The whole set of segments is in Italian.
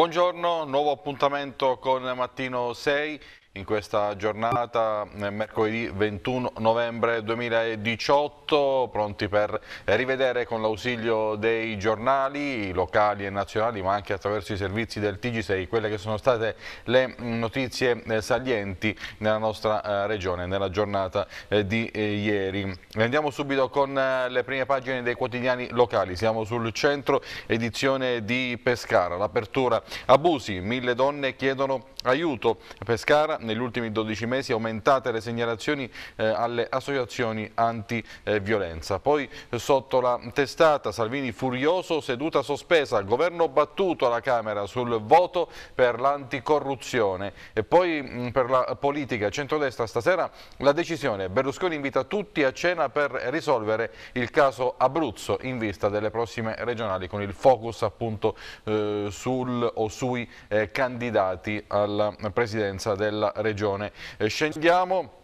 Buongiorno, nuovo appuntamento con Mattino 6 in questa giornata, mercoledì 21 novembre 2018, pronti per rivedere con l'ausilio dei giornali locali e nazionali, ma anche attraverso i servizi del Tg6, quelle che sono state le notizie eh, salienti nella nostra eh, regione, nella giornata eh, di ieri. Andiamo subito con le prime pagine dei quotidiani locali, siamo sul centro edizione di Pescara, l'apertura abusi, mille donne chiedono aiuto, Pescara negli ultimi 12 mesi aumentate le segnalazioni eh, alle associazioni antiviolenza. Poi eh, sotto la testata Salvini furioso, seduta sospesa, governo battuto alla Camera sul voto per l'anticorruzione e poi mm, per la politica centrodestra stasera la decisione. Berlusconi invita tutti a cena per risolvere il caso Abruzzo in vista delle prossime regionali con il focus appunto eh, sul o sui eh, candidati alla presidenza della regione. Eh, scendiamo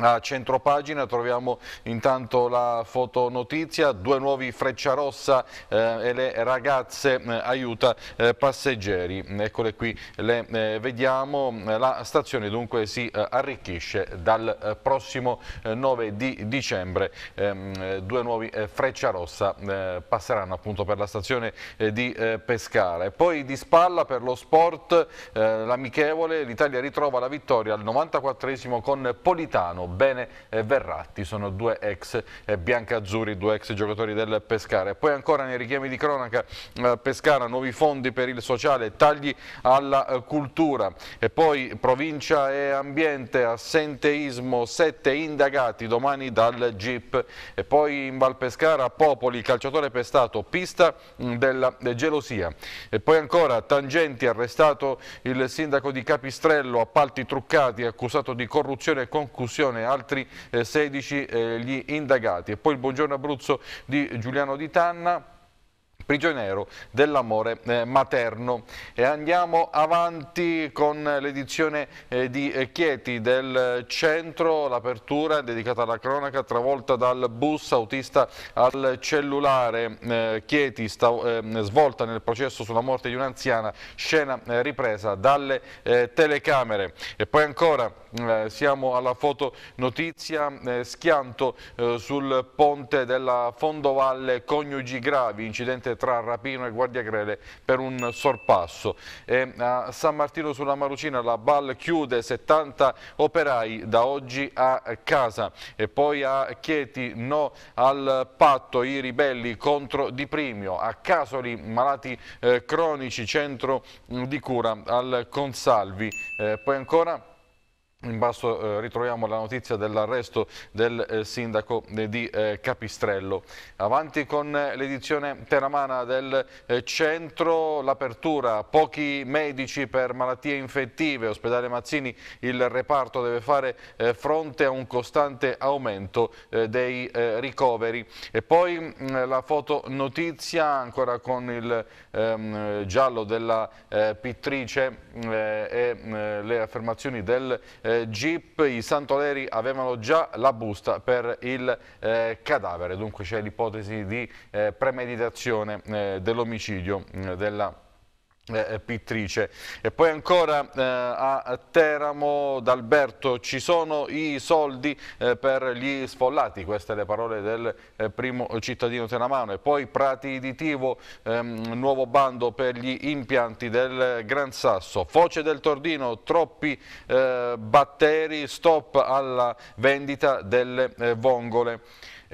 a centropagina troviamo intanto la fotonotizia, due nuovi Frecciarossa eh, e le ragazze eh, aiuta eh, passeggeri. Eccole qui, le eh, vediamo. La stazione dunque si eh, arricchisce dal eh, prossimo 9 di dicembre. Ehm, due nuovi Frecciarossa passeranno appunto per la stazione di Pescara. E poi di spalla per lo sport, l'amichevole, l'Italia ritrova la vittoria al 94 con Politano Bene e eh, Verratti, sono due ex eh, biancazzurri, due ex giocatori del Pescara. poi ancora nei richiami di cronaca eh, Pescara, nuovi fondi per il sociale, tagli alla cultura e poi provincia e ambiente, assenteismo, sette indagati domani dal GIP e poi in Val Pescara, Popoli, calciatore pestato, pista mm, della gelosia e poi ancora Tangenti, arrestato il sindaco di Capistrello, appalti truccati, accusato di corruzione e concussione prigione, altri 16 eh, eh, gli indagati. E poi il buongiorno Abruzzo di Giuliano Di Tanna prigioniero dell'amore eh, materno. E andiamo avanti con l'edizione di Chieti del centro, l'apertura dedicata alla cronaca travolta dal bus autista al cellulare. Chieti sta, ehm, svolta nel processo sulla morte di un'anziana, scena ripresa dalle telecamere. E poi ancora eh, siamo alla fotonotizia, eh, schianto eh, sul ponte della Fondovalle Coniugi Gravi, incidente tra Rapino e Guardia Guardiagrele per un sorpasso. E a San Martino sulla Marucina la BAL chiude 70 operai da oggi a casa e poi a Chieti no al patto i ribelli contro Di Primio, a Casoli malati eh, cronici, centro mm, di cura al Consalvi, eh, poi ancora in basso eh, ritroviamo la notizia dell'arresto del eh, sindaco eh, di Capistrello. Avanti con l'edizione teramana del centro, l'apertura, pochi medici per malattie infettive, ospedale Mazzini, il reparto deve fare fronte a un costante aumento dei ricoveri. E poi mm, la fotonotizia ancora con il ehm, giallo della pittrice e mm, le affermazioni del eh, jeep, i Santoleri avevano già la busta per il eh, cadavere, dunque c'è l'ipotesi di eh, premeditazione eh, dell'omicidio mm, della eh, eh, pittrice. E poi ancora eh, a Teramo d'Alberto ci sono i soldi eh, per gli sfollati, queste le parole del eh, primo cittadino teramano. E poi Prati di Tivo, ehm, nuovo bando per gli impianti del Gran Sasso. Foce del Tordino, troppi eh, batteri, stop alla vendita delle vongole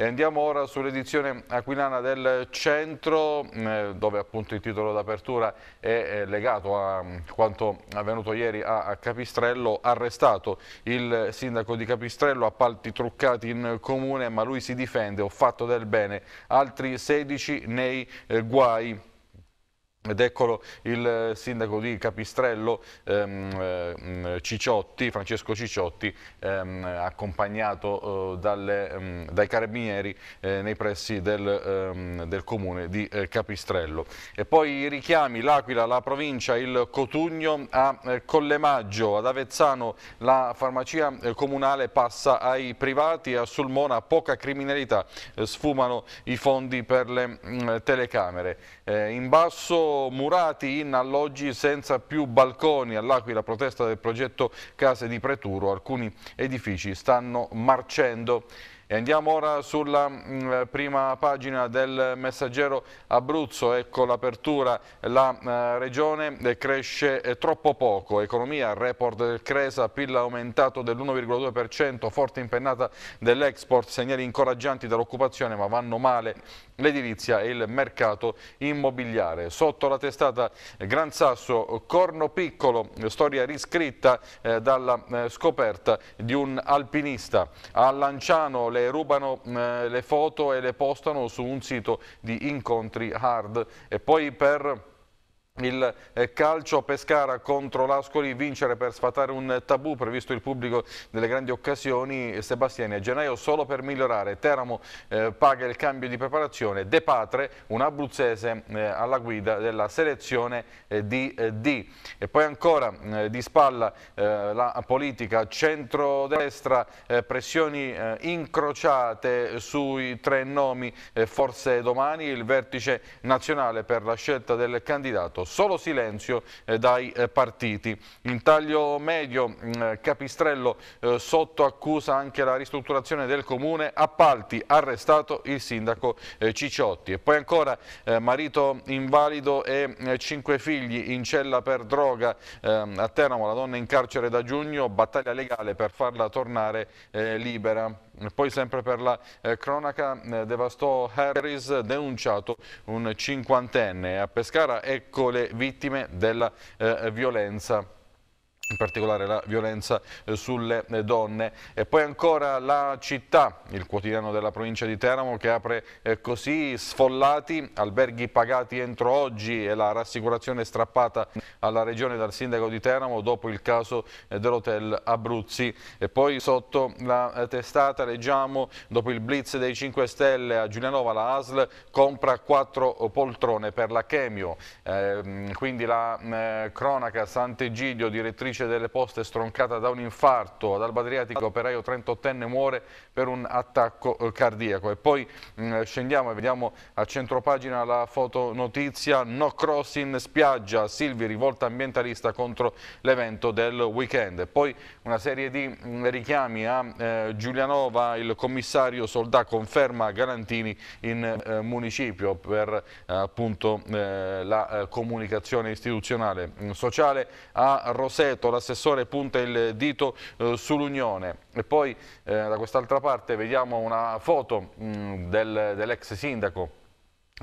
andiamo ora sull'edizione aquilana del centro, mm, eh, dove appunto il titolo d'apertura è eh, legato a mm, quanto avvenuto ieri a Capistrello, arrestato il sindaco di Capistrello, appalti truccati in comune, ma lui si difende, ho fatto del bene, altri 16 nei eh, guai. Ed eccolo il eh, sindaco di Capistrello, ehm, eh, mm, Cicciotti, Francesco Cicciotti, ehm, accompagnato eh, dalle, ehm, dai carabinieri eh, nei pressi del, ehm, del comune di eh, Capistrello. E poi i richiami, l'Aquila, la provincia, il Cotugno a eh, Collemaggio, ad Avezzano la farmacia comunale passa ai privati, a Sulmona poca criminalità, sfumano i fondi per le mh, mm, telecamere. in basso murati in alloggi senza più balconi. All'Aquila protesta del progetto Case di Preturo, alcuni edifici stanno marcendo. E andiamo ora sulla mh, mm, prima pagina del messaggero Abruzzo, ecco l'apertura, la mh, eh, regione eh, cresce eh, troppo poco, economia, report del Cresa, PIL aumentato dell'1,2%, forte impennata dell'export, segnali incoraggianti dall'occupazione ma vanno male l'edilizia e il mercato immobiliare. Sotto la testata eh, Gran Sasso, Corno Piccolo, storia riscritta eh, dalla eh, scoperta di un alpinista. A Lanciano le rubano eh, le foto e le postano su un sito di incontri hard e poi per il eh, calcio Pescara contro l'Ascoli vincere per sfatare un tabù previsto il pubblico delle grandi occasioni Sebastiani a gennaio solo per migliorare Teramo eh, paga il cambio di preparazione De Patre un abruzzese eh, alla guida della selezione eh, di eh, D e poi ancora eh, di spalla la politica centro-destra, centrodestra pressioni incrociate sui tre nomi forse domani il vertice nazionale per la scelta del candidato solo silenzio eh, dai eh, partiti. In taglio medio mm, Capistrello eh, sotto accusa anche la ristrutturazione del comune, appalti arrestato il sindaco Cicciotti. E poi ancora marito invalido e cinque figli in cella per droga ehm, a Teramo, la donna in carcere da giugno, battaglia legale per farla tornare libera. Poi sempre per la eh, cronaca eh, devastò Harris denunciato un cinquantenne a Pescara, ecco le vittime della eh, violenza in particolare la violenza eh, sulle eh, donne. E poi ancora la città, il quotidiano della provincia di Teramo che apre eh, così sfollati, alberghi pagati entro oggi e la rassicurazione strappata alla regione dal sindaco di Teramo dopo il caso dell'hotel Abruzzi. E poi sotto la testata leggiamo dopo il blitz dei 5 Stelle a Giulianova la ASL compra 4 poltrone per la chemio. Eh, quindi la mm, eh, cronaca Sant'Egidio, direttrice lavoratrice delle poste stroncata da un infarto, ad Alba Adriatico, operaio 38enne muore per un attacco eh, cardiaco. E poi mh, mm, scendiamo e vediamo a centropagina la fotonotizia No cross in spiaggia, Silvi rivolta ambientalista contro l'evento del weekend. E poi una serie di mh, mm, richiami a eh, Giulianova, il commissario Soldà conferma Galantini in eh, municipio per eh, appunto eh, la eh, comunicazione istituzionale mm, sociale a Roseto detto, l'assessore punta il dito eh, sull'Unione. E poi eh, da quest'altra parte vediamo una foto mh, mm, del, dell'ex sindaco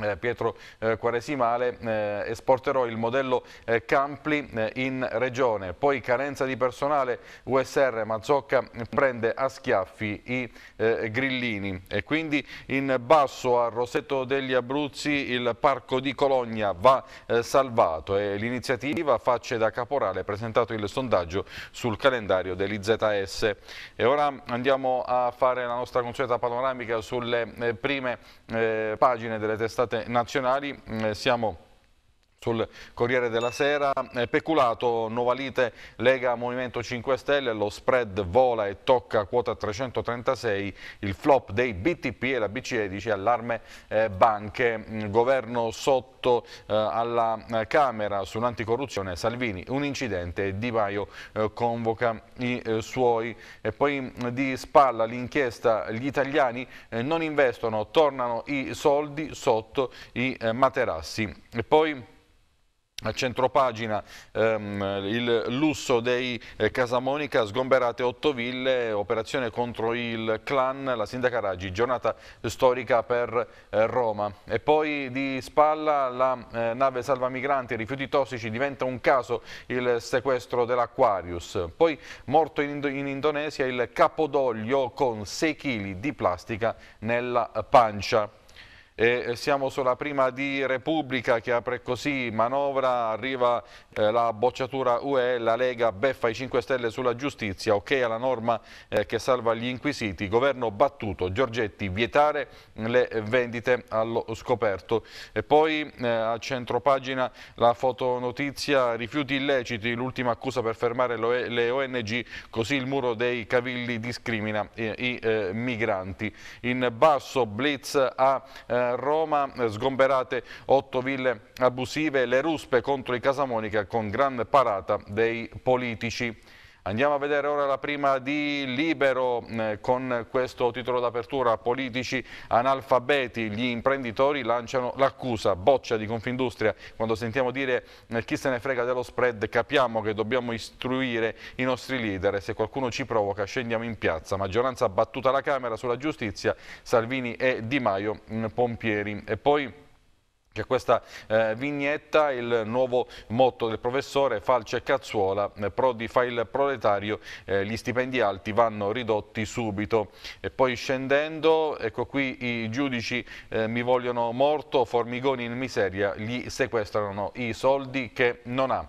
eh, Pietro eh, Quaresimale eh, esporterò il modello Campli in regione, poi carenza di personale USR Mazzocca prende a schiaffi i grillini e quindi in basso a Rosetto degli Abruzzi il parco di Cologna va salvato e l'iniziativa facce da caporale presentato il sondaggio sul calendario dell'IZS. E ora andiamo a fare la nostra consueta panoramica sulle prime pagine delle testate testate nazionali, mm, siamo sul Corriere della Sera, eh, peculato, Novalite, Lega Movimento 5 Stelle, lo spread vola e tocca quota 336, il flop dei BTP e la BCE dice allarme eh, banche, mm, governo sotto eh, alla eh, Camera sull'anticorruzione, Salvini un incidente Di Maio eh, convoca i eh, suoi. E poi mm, di spalla l'inchiesta, gli italiani non investono, tornano i soldi sotto i materassi. E poi a centropagina ehm, il lusso dei eh, Casamonica, sgomberate otto ville, operazione contro il clan, la sindaca Raggi, giornata storica per eh, Roma. E poi di spalla la eh, nave salva migranti, rifiuti tossici, diventa un caso il sequestro dell'Aquarius. Poi morto in, Ind in, Indonesia il capodoglio con 6 kg di plastica nella pancia. E eh, siamo sulla prima di Repubblica che apre così, manovra, arriva eh, la bocciatura UE, la Lega beffa i 5 Stelle sulla giustizia, ok alla norma eh, che salva gli inquisiti, governo battuto, Giorgetti vietare le vendite allo scoperto. E poi eh, a pagina la fotonotizia rifiuti illeciti, l'ultima accusa per fermare le ONG, così il muro dei cavilli discrimina eh, i eh, migranti. In basso Blitz a Roma, eh, sgomberate otto ville abusive, le ruspe contro i Casamonica con gran parata dei politici. Andiamo a vedere ora la prima di Libero eh, con questo titolo d'apertura politici analfabeti, gli imprenditori lanciano l'accusa, boccia di Confindustria, quando sentiamo dire eh, chi se ne frega dello spread capiamo che dobbiamo istruire i nostri leader e se qualcuno ci provoca scendiamo in piazza, maggioranza battuta alla Camera sulla giustizia, Salvini e Di Maio, eh, Pompieri e poi... C'è questa eh, vignetta, il nuovo motto del professore Falce Cazzuola, eh, Prodi fa il proletario, eh, gli stipendi alti vanno ridotti subito. E poi scendendo, ecco qui i giudici eh, mi vogliono morto, Formigoni in miseria, gli sequestrano i soldi che non ha.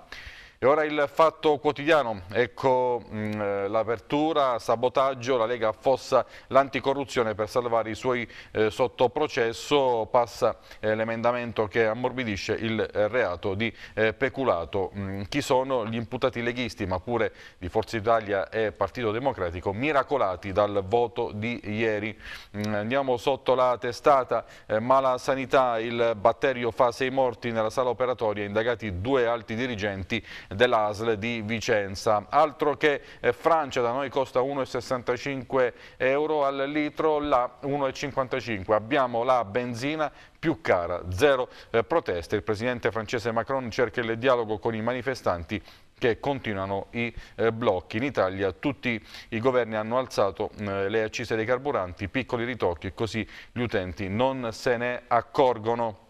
E ora il fatto quotidiano, ecco mm, eh, l'apertura, sabotaggio, la Lega affossa l'anticorruzione per salvare i suoi eh, sottoprocesso, passa eh, l'emendamento che ammorbidisce il eh, reato di eh, peculato. Mm, chi sono gli imputati leghisti, ma pure di Forza Italia e Partito Democratico, miracolati dal voto di ieri. Mm, andiamo sotto la testata, eh, mala sanità, il batterio fa sei morti nella sala operatoria, indagati due alti dirigenti dell'ASL di Vicenza. Altro che eh, Francia, da noi costa 1,65 euro al litro, la 1,55. Abbiamo la benzina più cara, zero eh, proteste. Il presidente francese Macron cerca il dialogo con i manifestanti che continuano i eh, blocchi. In Italia tutti i governi hanno alzato mm, le accise dei carburanti, piccoli ritocchi e così gli utenti non se ne accorgono.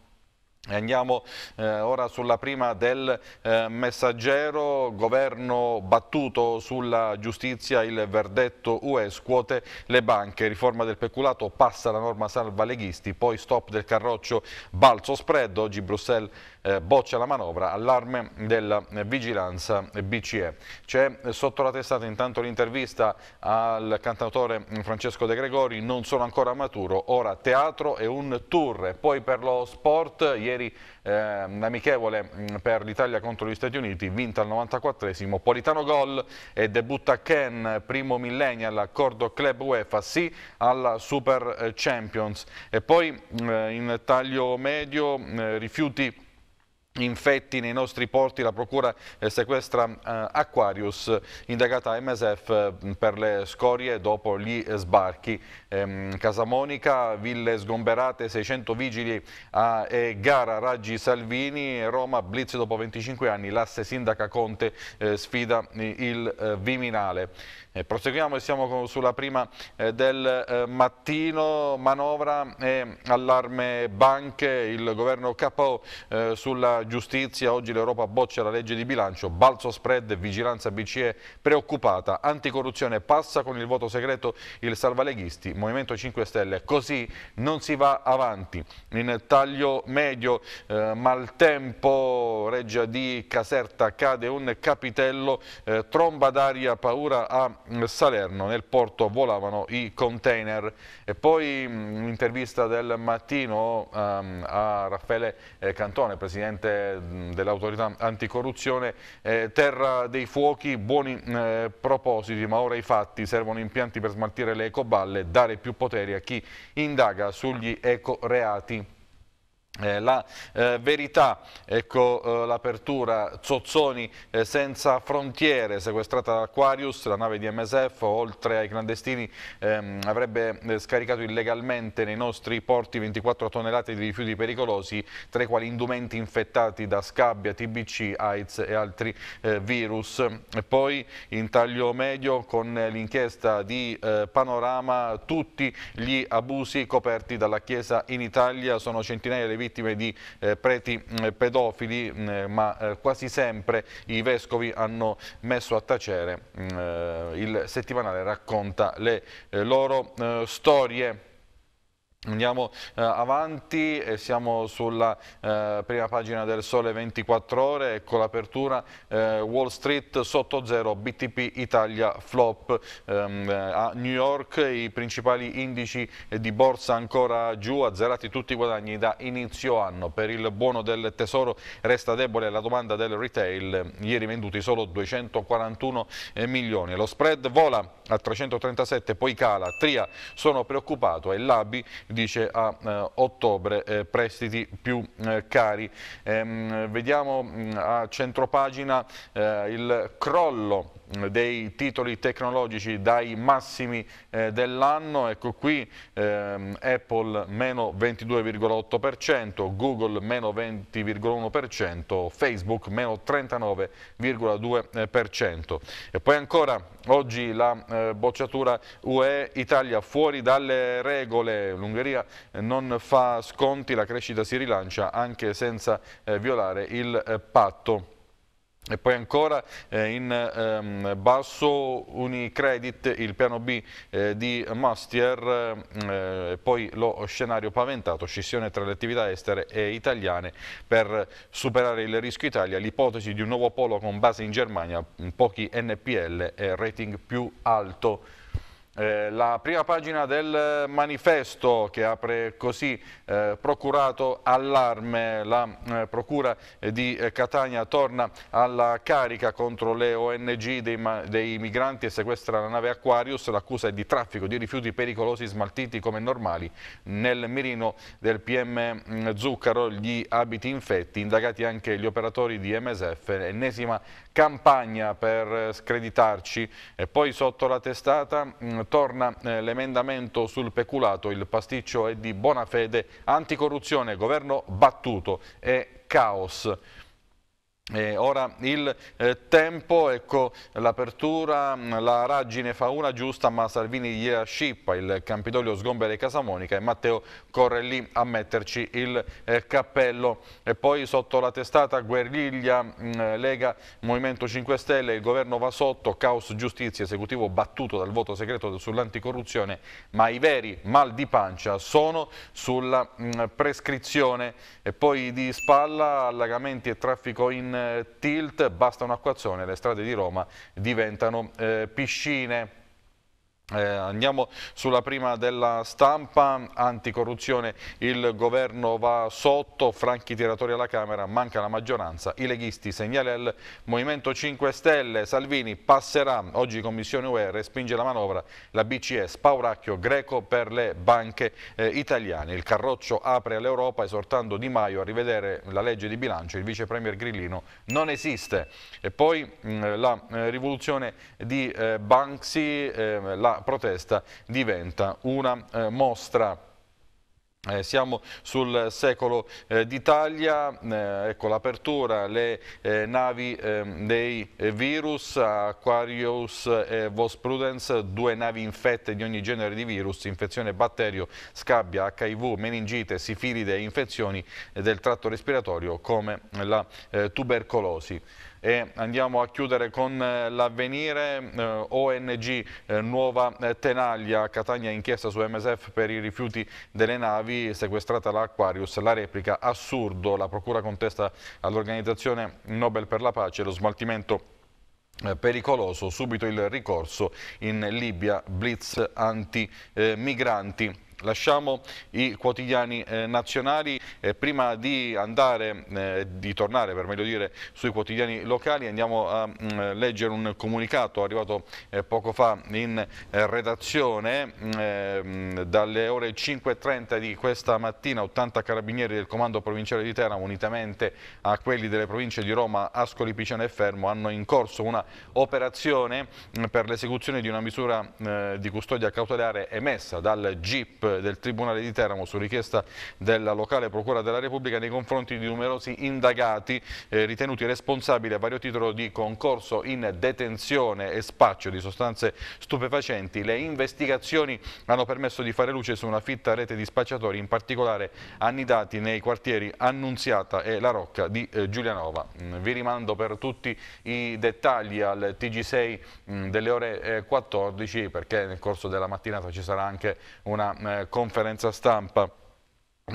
Andiamo eh, ora sulla prima del eh, messaggero, governo battuto sulla giustizia, il verdetto UE scuote le banche, riforma del peculato, passa la norma salva leghisti, poi stop del carroccio, balzo spread, oggi Bruxelles eh, boccia la manovra, allarme della vigilanza BCE. C'è sotto la testata intanto l'intervista al cantautore Francesco De Gregori, non sono ancora maturo, ora teatro e un tour. Poi per lo sport, ieri eh, amichevole mm, per l'Italia contro gli Stati Uniti, vinta al 94esimo, Politano gol e debutta Ken, primo millennial, accordo club UEFA, sì alla Super eh, Champions. E poi eh, in taglio medio eh, rifiuti infetti nei nostri porti la procura eh, sequestra eh, Aquarius indagata MSF eh, per le scorie dopo gli sbarchi ehm, Casa Monica ville sgomberate 600 vigili a gara Raggi Salvini Roma, blitz dopo 25 anni l'asse sindaca Conte sfida il Viminale eh, proseguiamo e siamo sulla prima eh, del eh, mattino, manovra e allarme banche, il governo KO eh, sulla giustizia, oggi l'Europa boccia la legge di bilancio, balzo spread, vigilanza BCE preoccupata, anticorruzione passa con il voto segreto il salvaleghisti, Movimento 5 Stelle, così non si va avanti, in taglio medio, eh, maltempo, reggia di Caserta cade un capitello, eh, tromba d'aria, paura a Salerno, nel porto volavano i container. E poi un'intervista mm, del mattino um, a Raffaele eh, Cantone, presidente mm, dell'autorità anticorruzione, eh, terra dei fuochi, buoni eh, propositi, ma ora i fatti, servono impianti per smaltire le ecoballe, dare più poteri a chi indaga sugli ecoreati. Eh, la eh, verità, ecco eh, l'apertura, Zozzoni eh, senza frontiere, sequestrata da Aquarius, la nave di MSF, oltre ai clandestini ehm, avrebbe eh, scaricato illegalmente nei nostri porti 24 tonnellate di rifiuti pericolosi, tra i quali indumenti infettati da scabbia, TBC, AIDS e altri eh, virus. E poi in taglio medio con l'inchiesta di Panorama, tutti gli abusi coperti dalla Chiesa in Italia, sono centinaia di vittime di eh, preti mm, pedofili, mm, ma eh, quasi sempre i vescovi hanno messo a tacere. Mm, eh, il settimanale racconta le loro storie. Andiamo eh, avanti, eh, siamo sulla eh, prima pagina del Sole 24 Ore con ecco l'apertura eh, Wall Street sotto zero, BTP Italia flop ehm, eh, a New York, i principali indici di borsa ancora giù, azzerati tutti i guadagni da inizio anno. Per il buono del tesoro resta debole la domanda del retail, ieri venduti solo 241 eh, milioni. Lo spread vola a 337, poi cala, Tria sono preoccupato e l'ABI dice a eh, ottobre eh, prestiti più eh, cari. Ehm, vediamo mh, mm, a centropagina eh, il crollo dei titoli tecnologici dai massimi eh, dell'anno, ecco qui ehm, Apple meno 22,8%, Google meno 20,1%, Facebook meno 39,2%. E poi ancora oggi la eh, bocciatura UE Italia fuori dalle regole, l'Ungheria eh, non fa sconti, la crescita si rilancia anche senza eh, violare il eh, patto e poi ancora eh, in ehm, basso Unicredit il piano B eh, di Mastier, eh, poi lo scenario paventato, scissione tra le attività estere e italiane per superare il rischio Italia, l'ipotesi di un nuovo polo con base in Germania, pochi NPL e rating più alto. Eh, la prima pagina del manifesto che apre così eh, procurato allarme, la eh, procura eh, di eh, Catania torna alla carica contro le ONG dei, dei migranti e sequestra la nave Aquarius, l'accusa è di traffico di rifiuti pericolosi smaltiti come normali nel mirino del PM mm, Zuccaro, gli abiti infetti, indagati anche gli operatori di MSF, ennesima campagna per eh, screditarci e poi sotto la testata mh, mm, torna eh, l'emendamento sul peculato, il pasticcio è di buona fede, anticorruzione, governo battuto e caos. E ora il eh, tempo, ecco l'apertura, mm, la Raggine fa una giusta ma Salvini gliela scippa, il Campidoglio sgombera i Casamonica e Matteo corre lì a metterci il eh, cappello e poi sotto la testata guerriglia mh, mm, Lega Movimento 5 Stelle, il governo va sotto, caos giustizia, esecutivo battuto dal voto segreto sull'anticorruzione ma i veri mal di pancia sono sulla mh, mm, prescrizione e poi di spalla allagamenti e traffico in eh, tilt, basta un e le strade di Roma diventano eh, piscine. Eh, andiamo sulla prima della stampa, anticorruzione, il governo va sotto, franchi tiratori alla Camera, manca la maggioranza, i leghisti, segnale al Movimento 5 Stelle, Salvini passerà, oggi Commissione UE respinge la manovra, la BCE spauracchio greco per le banche eh, italiane, il carroccio apre all'Europa esortando Di Maio a rivedere la legge di bilancio, il vice premier Grillino non esiste e poi mh, mm, la eh, rivoluzione di eh, Banksy, eh, la protesta diventa una eh, mostra. Eh, siamo sul secolo eh, d'Italia, eh, ecco l'apertura, le eh, navi ehm, dei eh, virus, Aquarius e Vos Prudence, due navi infette di ogni genere di virus, infezione batterio, scabbia, HIV, meningite, sifilide infezioni eh, del tratto respiratorio come la tubercolosi e andiamo a chiudere con eh, l'avvenire eh, ONG eh, Nuova eh, Tenaglia Catania inchiesta su MSF per i rifiuti delle navi sequestrata l'Aquarius la replica assurdo la procura contesta all'organizzazione Nobel per la pace lo smaltimento eh, pericoloso subito il ricorso in Libia blitz anti migranti Lasciamo i quotidiani eh, nazionali, eh, prima di andare, eh, di tornare per meglio dire sui quotidiani locali andiamo a mh, mm, leggere un comunicato arrivato eh, poco fa in eh, redazione mh, mm, ehm, dalle ore 5.30 di questa mattina 80 carabinieri del comando provinciale di Teramo unitamente a quelli delle province di Roma, Ascoli, Piceno e Fermo hanno in corso una operazione mh, mm, per l'esecuzione di una misura eh, di custodia cautelare emessa dal GIP del Tribunale di Teramo su richiesta della locale Procura della Repubblica nei confronti di numerosi indagati eh, ritenuti responsabili a vario titolo di concorso in detenzione e spaccio di sostanze stupefacenti. Le investigazioni hanno permesso di fare luce su una fitta rete di spacciatori, in particolare annidati nei quartieri Annunziata e La Rocca di eh, Giulianova. Mm, vi rimando per tutti i dettagli al TG6 mh, mm, delle ore eh, 14 perché nel corso della mattinata ci sarà anche una eh, conferenza stampa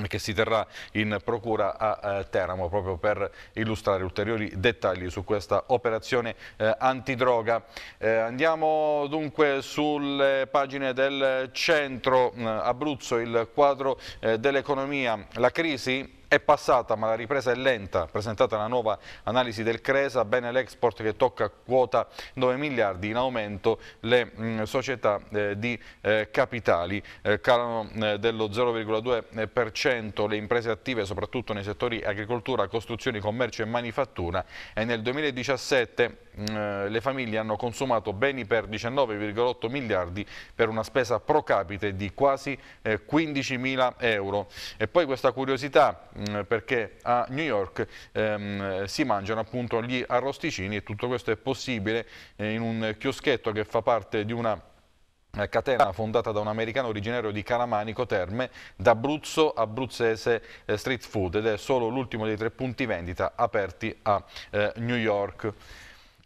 che si terrà in procura a eh, Teramo proprio per illustrare ulteriori dettagli su questa operazione eh, antidroga. Eh, andiamo dunque sulle pagine del centro eh, Abruzzo, il quadro eh, dell'economia, la crisi è passata ma la ripresa è lenta, presentata la nuova analisi del Cresa, bene l'export che tocca quota 9 miliardi in aumento, le mh, mm, società eh, di eh, capitali eh, calano eh, dello 0,2%, le imprese attive soprattutto nei settori agricoltura, costruzioni, commercio e manifattura e nel 2017 mh, mm, eh, le famiglie hanno consumato beni per 19,8 miliardi per una spesa pro capite di quasi 15 eh, mila euro. E poi questa curiosità Mm, perché a New York ehm, si mangiano appunto gli arrosticini e tutto questo è possibile eh, in un chioschetto che fa parte di una eh, catena fondata da un americano originario di Calamanico Terme, d'Abruzzo abruzzese eh, street food ed è solo l'ultimo dei tre punti vendita aperti a eh, New York.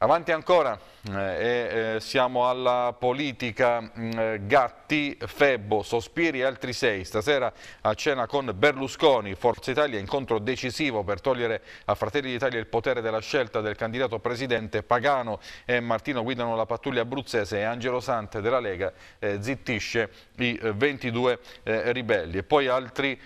Avanti ancora, eh, eh, siamo alla politica mh, mm, eh, Gatti, Febbo, Sospiri e altri sei. Stasera a cena con Berlusconi, Forza Italia, incontro decisivo per togliere a Fratelli d'Italia il potere della scelta del candidato presidente. Pagano e Martino guidano la pattuglia abruzzese e Angelo Sante della Lega eh, zittisce i 22 eh, eh, ribelli. E poi altri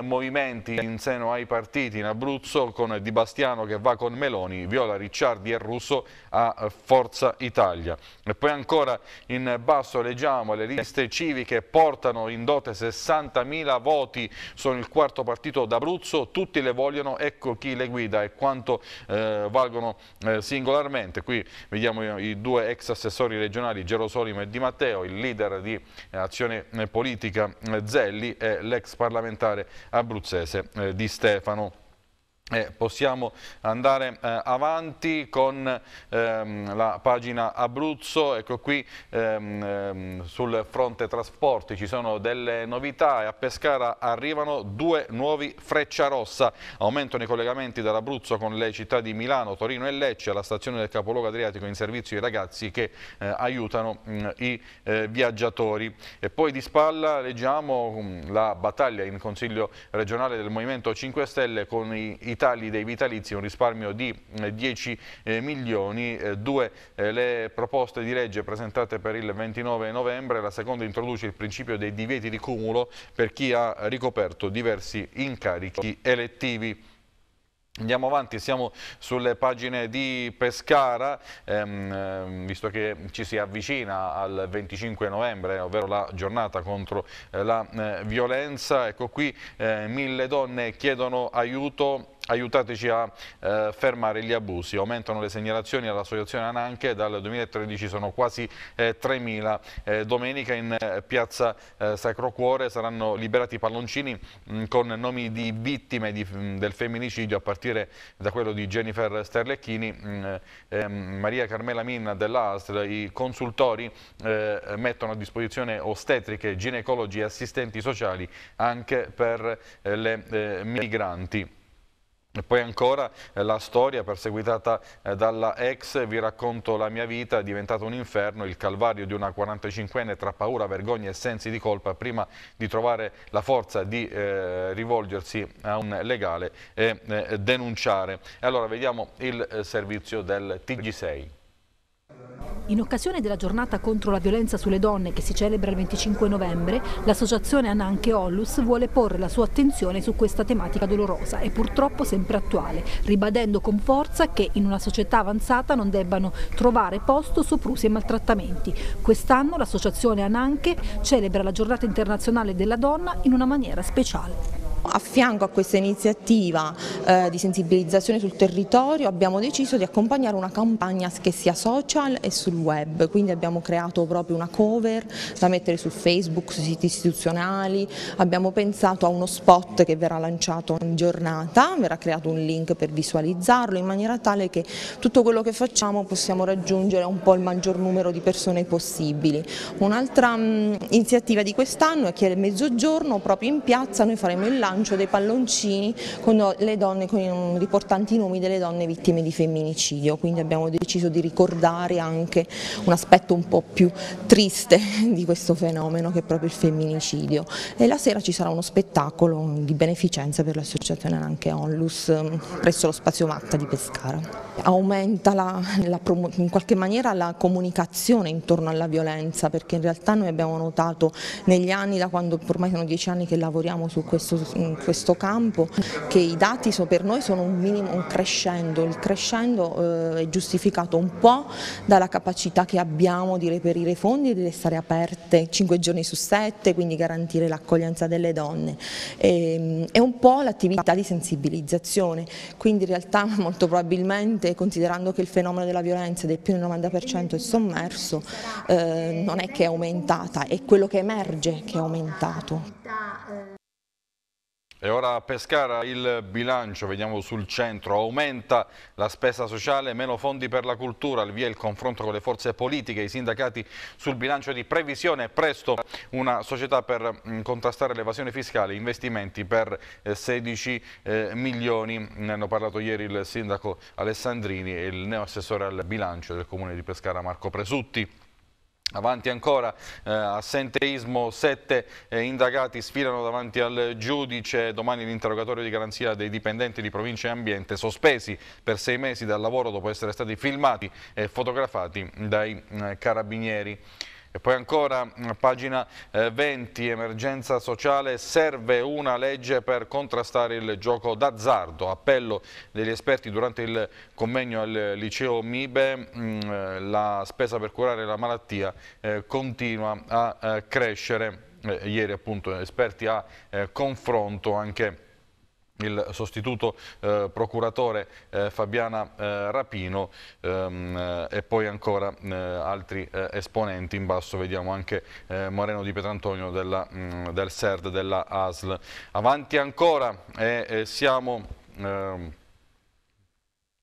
movimenti in seno ai partiti in Abruzzo con Di Bastiano che va con Meloni, Viola, Ricciardi e Russo a Forza Italia. E poi ancora in basso leggiamo le liste civiche portano in dote 60.000 voti, sono il quarto partito d'Abruzzo, tutti le vogliono, ecco chi le guida e quanto eh, valgono eh, singolarmente. Qui vediamo i due ex assessori regionali Gerosolimo e Di Matteo, il leader di eh, azione politica eh, Zelli e l'ex parlamentare abruzzese eh, Di Stefano. Eh, possiamo andare eh, avanti con ehm, la pagina Abruzzo, ecco qui ehm, ehm, sul fronte trasporti ci sono delle novità e a Pescara arrivano due nuovi Frecciarossa, aumentano i collegamenti dall'Abruzzo con le città di Milano, Torino e Lecce, alla stazione del capoluogo adriatico in servizio i ragazzi che eh, aiutano mh, mm, i eh, viaggiatori. E poi di spalla leggiamo mh, mm, la battaglia in Consiglio regionale del Movimento 5 Stelle con i tagli dei vitalizi, un risparmio di 10 eh, eh, milioni. Eh, due le proposte di legge presentate per il 29 novembre, la seconda introduce il principio dei divieti di cumulo per chi ha ricoperto diversi incarichi elettivi. Andiamo avanti, siamo sulle pagine di Pescara, ehm, ehm visto che ci si avvicina al 25 novembre, ovvero la giornata contro la eh, violenza. Ecco qui eh, mille donne chiedono aiuto aiutateci a eh, fermare gli abusi. Aumentano le segnalazioni all'associazione Ananche, dal 2013 sono quasi eh, 3.000. Eh, domenica in eh, piazza eh, Sacro Cuore saranno liberati i palloncini mh, mm, con nomi di vittime di, mh, mm, del femminicidio a partire da quello di Jennifer Sterlecchini, mh, mm, eh, ehm, Maria Carmela Minna dell'ASL. I consultori mettono a disposizione ostetriche, ginecologi e assistenti sociali anche per le migranti. E poi ancora eh, la storia perseguitata eh, dalla ex, vi racconto la mia vita, è diventato un inferno, il calvario di una 45enne tra paura, vergogna e sensi di colpa prima di trovare la forza di eh, rivolgersi a un legale e eh, denunciare. E allora vediamo il servizio del TG6. In occasione della giornata contro la violenza sulle donne che si celebra il 25 novembre, l'associazione Ananche Ollus vuole porre la sua attenzione su questa tematica dolorosa e purtroppo sempre attuale, ribadendo con forza che in una società avanzata non debbano trovare posto soprusi e maltrattamenti. Quest'anno l'associazione Ananche celebra la giornata internazionale della donna in una maniera speciale. A fianco a questa iniziativa eh, di sensibilizzazione sul territorio abbiamo deciso di accompagnare una campagna che sia social e sul web, quindi abbiamo creato proprio una cover da mettere su Facebook, sui siti istituzionali, abbiamo pensato a uno spot che verrà lanciato in giornata, verrà creato un link per visualizzarlo in maniera tale che tutto quello che facciamo possiamo raggiungere un po' il maggior numero di persone possibili. Un'altra mm, iniziativa di quest'anno è che al mezzogiorno proprio in piazza noi faremo il lancio lancio dei palloncini con le donne con riportanti nomi delle donne vittime di femminicidio, quindi abbiamo deciso di ricordare anche un aspetto un po' più triste di questo fenomeno che è proprio il femminicidio e la sera ci sarà uno spettacolo di beneficenza per l'associazione anche Onlus mm, presso lo Spazio Matta di Pescara. Aumenta la, la, in qualche maniera la comunicazione intorno alla violenza perché in realtà noi abbiamo notato negli anni, da quando ormai sono dieci anni che lavoriamo su questo in questo campo, che i dati per noi sono un minimo un crescendo, il crescendo eh, è giustificato un po' dalla capacità che abbiamo di reperire i fondi e di restare aperte 5 giorni su 7, quindi garantire l'accoglienza delle donne, e, ehm, e un po' l'attività di sensibilizzazione, quindi in realtà molto probabilmente considerando che il fenomeno della violenza del più del 90% è sommerso, eh, non è che è aumentata, è quello che emerge che è aumentato. E ora a Pescara il bilancio, vediamo sul centro, aumenta la spesa sociale, meno fondi per la cultura, il via il confronto con le forze politiche, i sindacati sul bilancio di previsione, presto una società per mm, contrastare l'evasione fiscale, investimenti per 16 eh, eh, milioni, ne hanno parlato ieri il sindaco Alessandrini e il neoassessore al bilancio del comune di Pescara Marco Presutti. Avanti ancora, eh, assenteismo, sette eh, indagati sfilano davanti al giudice, domani l'interrogatorio di garanzia dei dipendenti di provincia e ambiente sospesi per sei mesi dal lavoro dopo essere stati filmati e fotografati dai eh, carabinieri. E poi ancora, mm, pagina 20, eh, emergenza sociale, serve una legge per contrastare il gioco d'azzardo. Appello degli esperti durante il convegno al liceo MIBE, mm, eh, la spesa per curare la malattia eh, continua a crescere. Ieri appunto esperti a confronto anche il sostituto eh, procuratore eh, Fabiana eh, Rapino ehm, eh, e poi ancora eh, altri eh, esponenti in basso vediamo anche Moreno di Petrantonio della, mh, mm, del SERD della ASL avanti ancora e siamo ehm,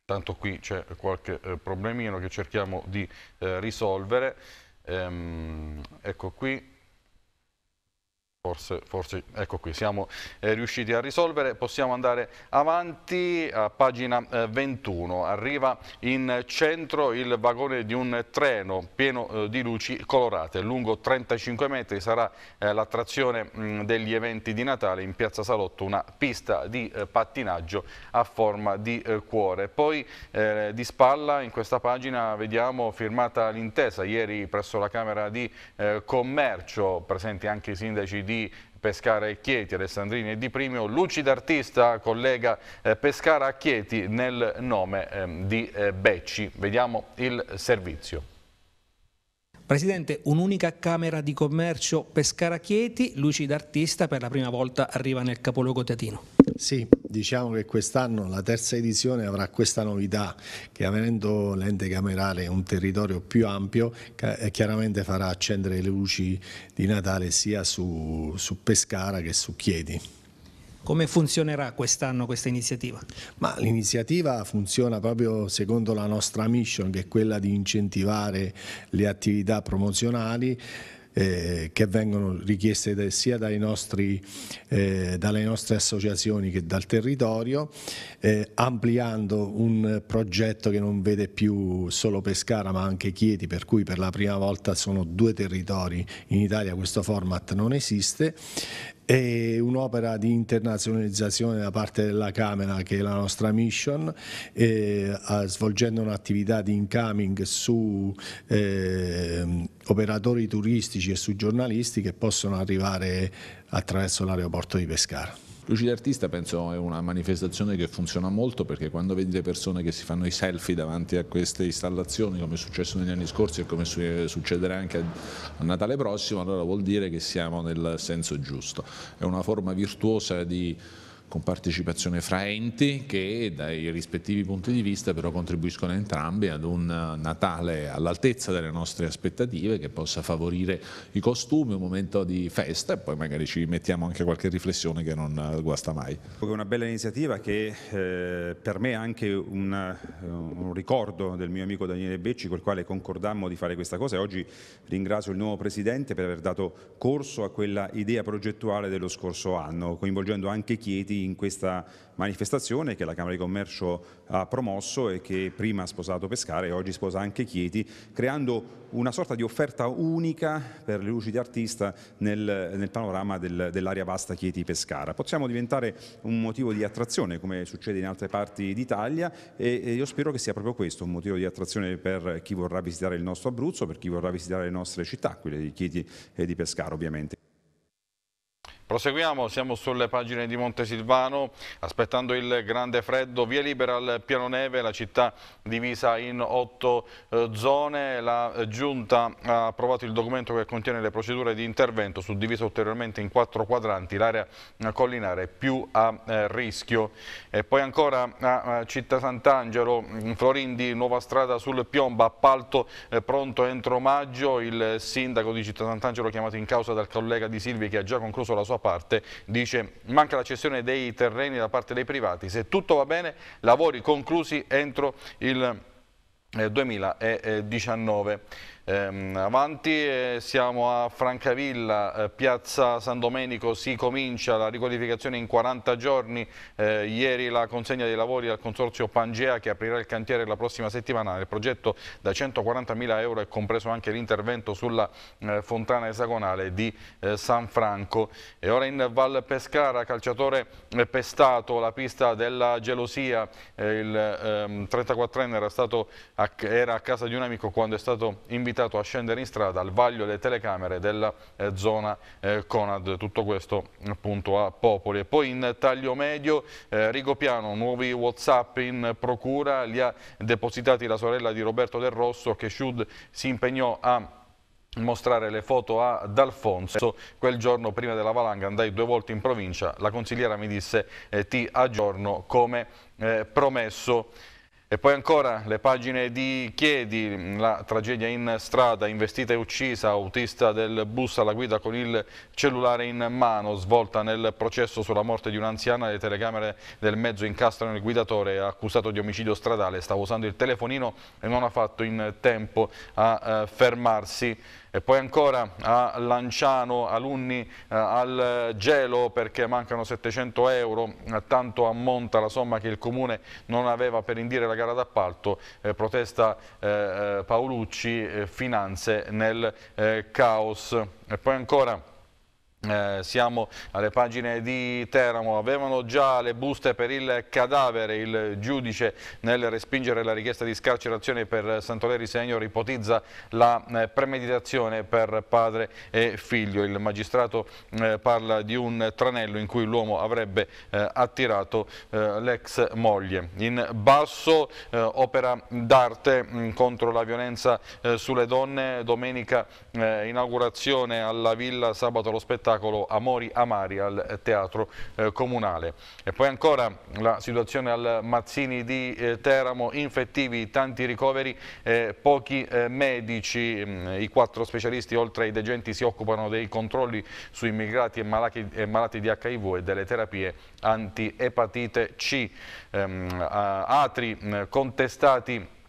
tanto qui c'è qualche problemino che cerchiamo di risolvere ehm, ecco qui Forse, forse, ecco qui, siamo eh, riusciti a risolvere, possiamo andare avanti a pagina eh, 21, arriva in centro il vagone di un treno pieno eh, di luci colorate, lungo 35 metri sarà eh, l'attrazione mm, degli eventi di Natale in Piazza Salotto, una pista di eh, pattinaggio a forma di eh, cuore. Poi di spalla in questa pagina vediamo firmata l'intesa ieri presso la Camera di Commercio, presenti anche i sindaci di di Pescara e Chieti, Alessandrini e Di Primio, lucida artista collega eh, Pescara a Chieti nel nome ehm, di eh, Becci. Vediamo il servizio. Presidente, un'unica Camera di Commercio Pescara-Chieti, Luci d'Artista per la prima volta arriva nel capoluogo teatino. Sì, diciamo che quest'anno la terza edizione avrà questa novità che avendo l'ente camerale un territorio più ampio eh, chiaramente farà accendere le luci di Natale sia su, su Pescara che su Chieti. Come funzionerà quest'anno questa iniziativa? l'iniziativa funziona proprio secondo la nostra mission che è quella di incentivare le attività promozionali eh, che vengono richieste da, sia nostri, eh, dalle nostre associazioni che dal territorio, eh, ampliando un progetto che non vede più solo Pescara ma anche Chieti, per cui per la prima volta sono due territori in Italia, questo format non esiste, è un'opera di internazionalizzazione da parte della Camera che è la nostra mission, eh, svolgendo un'attività di incoming su eh, operatori turistici e su giornalisti che possono arrivare attraverso l'aeroporto di Pescara. Luci d'artista penso è una manifestazione che funziona molto perché quando vedi le persone che si fanno i selfie davanti a queste installazioni come è successo negli anni scorsi e come succederà anche a Natale prossimo allora vuol dire che siamo nel senso giusto. È una forma virtuosa di con partecipazione fra enti che dai rispettivi punti di vista però contribuiscono entrambi ad un eh, Natale all'altezza delle nostre aspettative che possa favorire i costumi, un momento di festa e poi magari ci mettiamo anche qualche riflessione che non eh, guasta mai. È una bella iniziativa che eh, per me è anche un, eh, un, ricordo del mio amico Daniele Becci col quale concordammo di fare questa cosa e oggi ringrazio il nuovo Presidente per aver dato corso a quella idea progettuale dello scorso anno coinvolgendo anche Chieti in questa manifestazione che la Camera di Commercio ha promosso e che prima ha sposato Pescara e oggi sposa anche Chieti, creando una sorta di offerta unica per le luci di artista nel, nel panorama del, dell'area vasta Chieti-Pescara. Possiamo diventare un motivo di attrazione come succede in altre parti d'Italia e, e, io spero che sia proprio questo un motivo di attrazione per chi vorrà visitare il nostro Abruzzo, per chi vorrà visitare le nostre città, quelle di Chieti e di Pescara ovviamente. Proseguiamo, siamo sulle pagine di Montesilvano, aspettando il grande freddo, via libera al piano neve, la città divisa in otto eh, zone, la eh, giunta ha approvato il documento che contiene le procedure di intervento, suddivisa ulteriormente in quattro quadranti, l'area collinare più a eh, rischio. E poi ancora a Città Sant'Angelo, mm, Florindi, nuova strada sul Piomba, appalto eh, pronto entro maggio, il sindaco di Città Sant'Angelo chiamato in causa dal collega di Silvi che ha già concluso la sua parte, dice manca la cessione dei terreni da parte dei privati, se tutto va bene lavori conclusi entro il 2019. Eh, Ehm, avanti eh, siamo a Francavilla, eh, piazza San Domenico, si comincia la riqualificazione in 40 giorni, eh, ieri la consegna dei lavori al consorzio Pangea che aprirà il cantiere la prossima settimana, il progetto da 140 mila euro è compreso anche l'intervento sulla eh, fontana esagonale di eh, San Franco. E ora in Val Pescara, calciatore eh, pestato, la pista della gelosia, il ehm, 34enne era, stato a, era a casa di un amico quando è stato invitato invitato a scendere in strada al vaglio delle telecamere della eh, zona eh, Conad. Tutto questo appunto a Popoli. E poi in taglio medio eh, Rigopiano, nuovi Whatsapp in procura, li ha depositati la sorella di Roberto Del Rosso che Shud si impegnò a mostrare le foto ad Alfonso quel giorno prima della valanga andai due volte in provincia la consigliera mi disse eh, ti aggiorno come eh, promesso e poi ancora le pagine di Chiedi, la tragedia in strada, investita e uccisa, autista del bus alla guida con il cellulare in mano, svolta nel processo sulla morte di un'anziana, le telecamere del mezzo incastrano il guidatore accusato di omicidio stradale, stava usando il telefonino e non ha fatto in tempo a eh, fermarsi. E poi ancora a Lanciano, alunni eh, al gelo perché mancano 700 euro, eh, tanto ammonta la somma che il Comune non aveva per indire la gara d'appalto, eh, protesta eh, eh Paolucci, eh, finanze nel caos. E poi ancora... Eh, siamo alle pagine di Teramo, avevano già le buste per il cadavere, il giudice nel respingere la richiesta di scarcerazione per Santoleri Senior ipotizza la eh, premeditazione per padre e figlio, il magistrato eh, parla di un tranello in cui l'uomo avrebbe eh, attirato eh, l'ex moglie. In basso eh, opera d'arte mm, contro la violenza sulle donne, domenica inaugurazione alla Villa Sabato lo spettacolo spettacolo Amori Amari al Teatro eh, Comunale. E poi ancora la situazione al Mazzini di eh, Teramo, infettivi, tanti ricoveri, eh, pochi medici, mm, i quattro specialisti oltre ai degenti si occupano dei controlli su immigrati e malati, e malati di HIV e delle terapie antiepatite C. Ehm, atri mm, contestati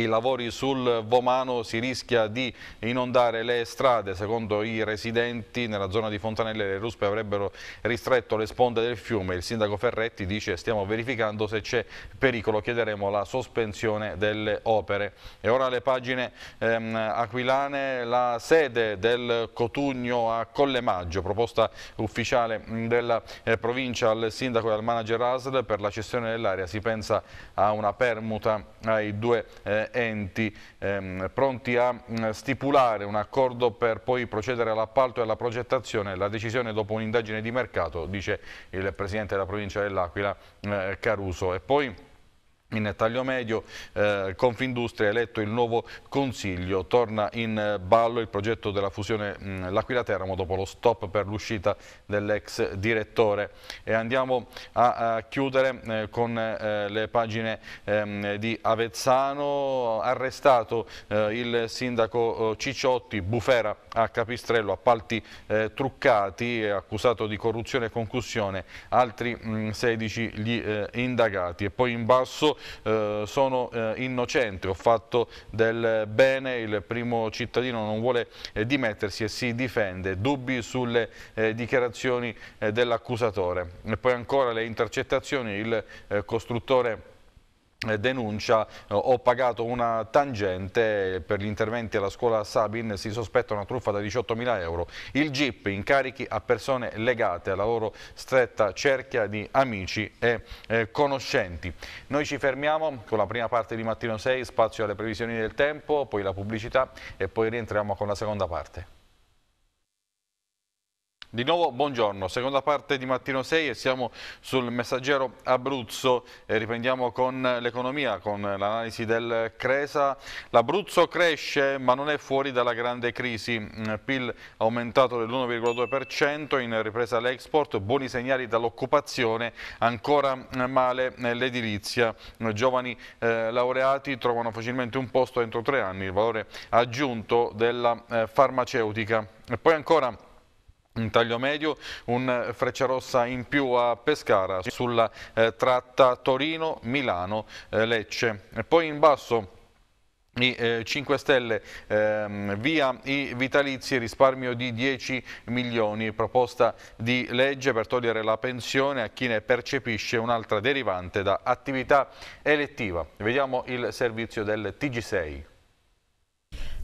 i lavori sul Vomano si rischia di inondare le strade, secondo i residenti nella zona di Fontanelle le ruspe avrebbero ristretto le sponde del fiume, il sindaco Ferretti dice stiamo verificando se c'è pericolo, chiederemo la sospensione delle opere. E ora le pagine ehm, aquilane, la sede del Cotugno a Collemaggio, proposta ufficiale mm, della eh, provincia al sindaco e al manager ASL per la cessione dell'area, si pensa a una permuta ai due eh, enti ehm, pronti a mh, mm, stipulare un accordo per poi procedere all'appalto e alla progettazione, la decisione dopo un'indagine di mercato, dice il Presidente della provincia dell'Aquila eh, Caruso. E poi in taglio medio eh, Confindustria ha eletto il nuovo consiglio, torna in eh, ballo il progetto della fusione mm, L'Aquila Teramo dopo lo stop per l'uscita dell'ex direttore. E andiamo a, a chiudere eh, con eh, le pagine ehm, di Avezzano, arrestato eh, il sindaco eh, Cicciotti, bufera a Capistrello, appalti truccati, accusato di corruzione e concussione, altri mh, mm, 16 gli indagati. E poi in basso eh, sono eh, innocente, ho fatto del bene, il primo cittadino non vuole eh, dimettersi e si difende, dubbi sulle eh, dichiarazioni eh, dell'accusatore. poi ancora le intercettazioni, il costruttore eh, denuncia eh, ho pagato una tangente per gli interventi alla scuola Sabin si sospetta una truffa da 18 mila euro il GIP incarichi a persone legate alla loro stretta cerchia di amici e eh, conoscenti noi ci fermiamo con la prima parte di Mattino 6 spazio alle previsioni del tempo poi la pubblicità e poi rientriamo con la seconda parte di nuovo buongiorno, seconda parte di Mattino 6 e siamo sul messaggero Abruzzo, e riprendiamo con l'economia, con l'analisi del Cresa. L'Abruzzo cresce ma non è fuori dalla grande crisi, mm, PIL aumentato dell'1,2%, in ripresa l'export, buoni segnali dall'occupazione, ancora male l'edilizia. Giovani eh, laureati trovano facilmente un posto entro tre anni, il valore aggiunto della eh, farmaceutica. E poi ancora un taglio medio, un eh, freccia rossa in più a Pescara sulla eh, tratta Torino-Milano-Lecce. Eh, poi in basso i eh, 5 Stelle ehm, via i vitalizi risparmio di 10 milioni proposta di legge per togliere la pensione a chi ne percepisce un'altra derivante da attività elettiva vediamo il servizio del TG6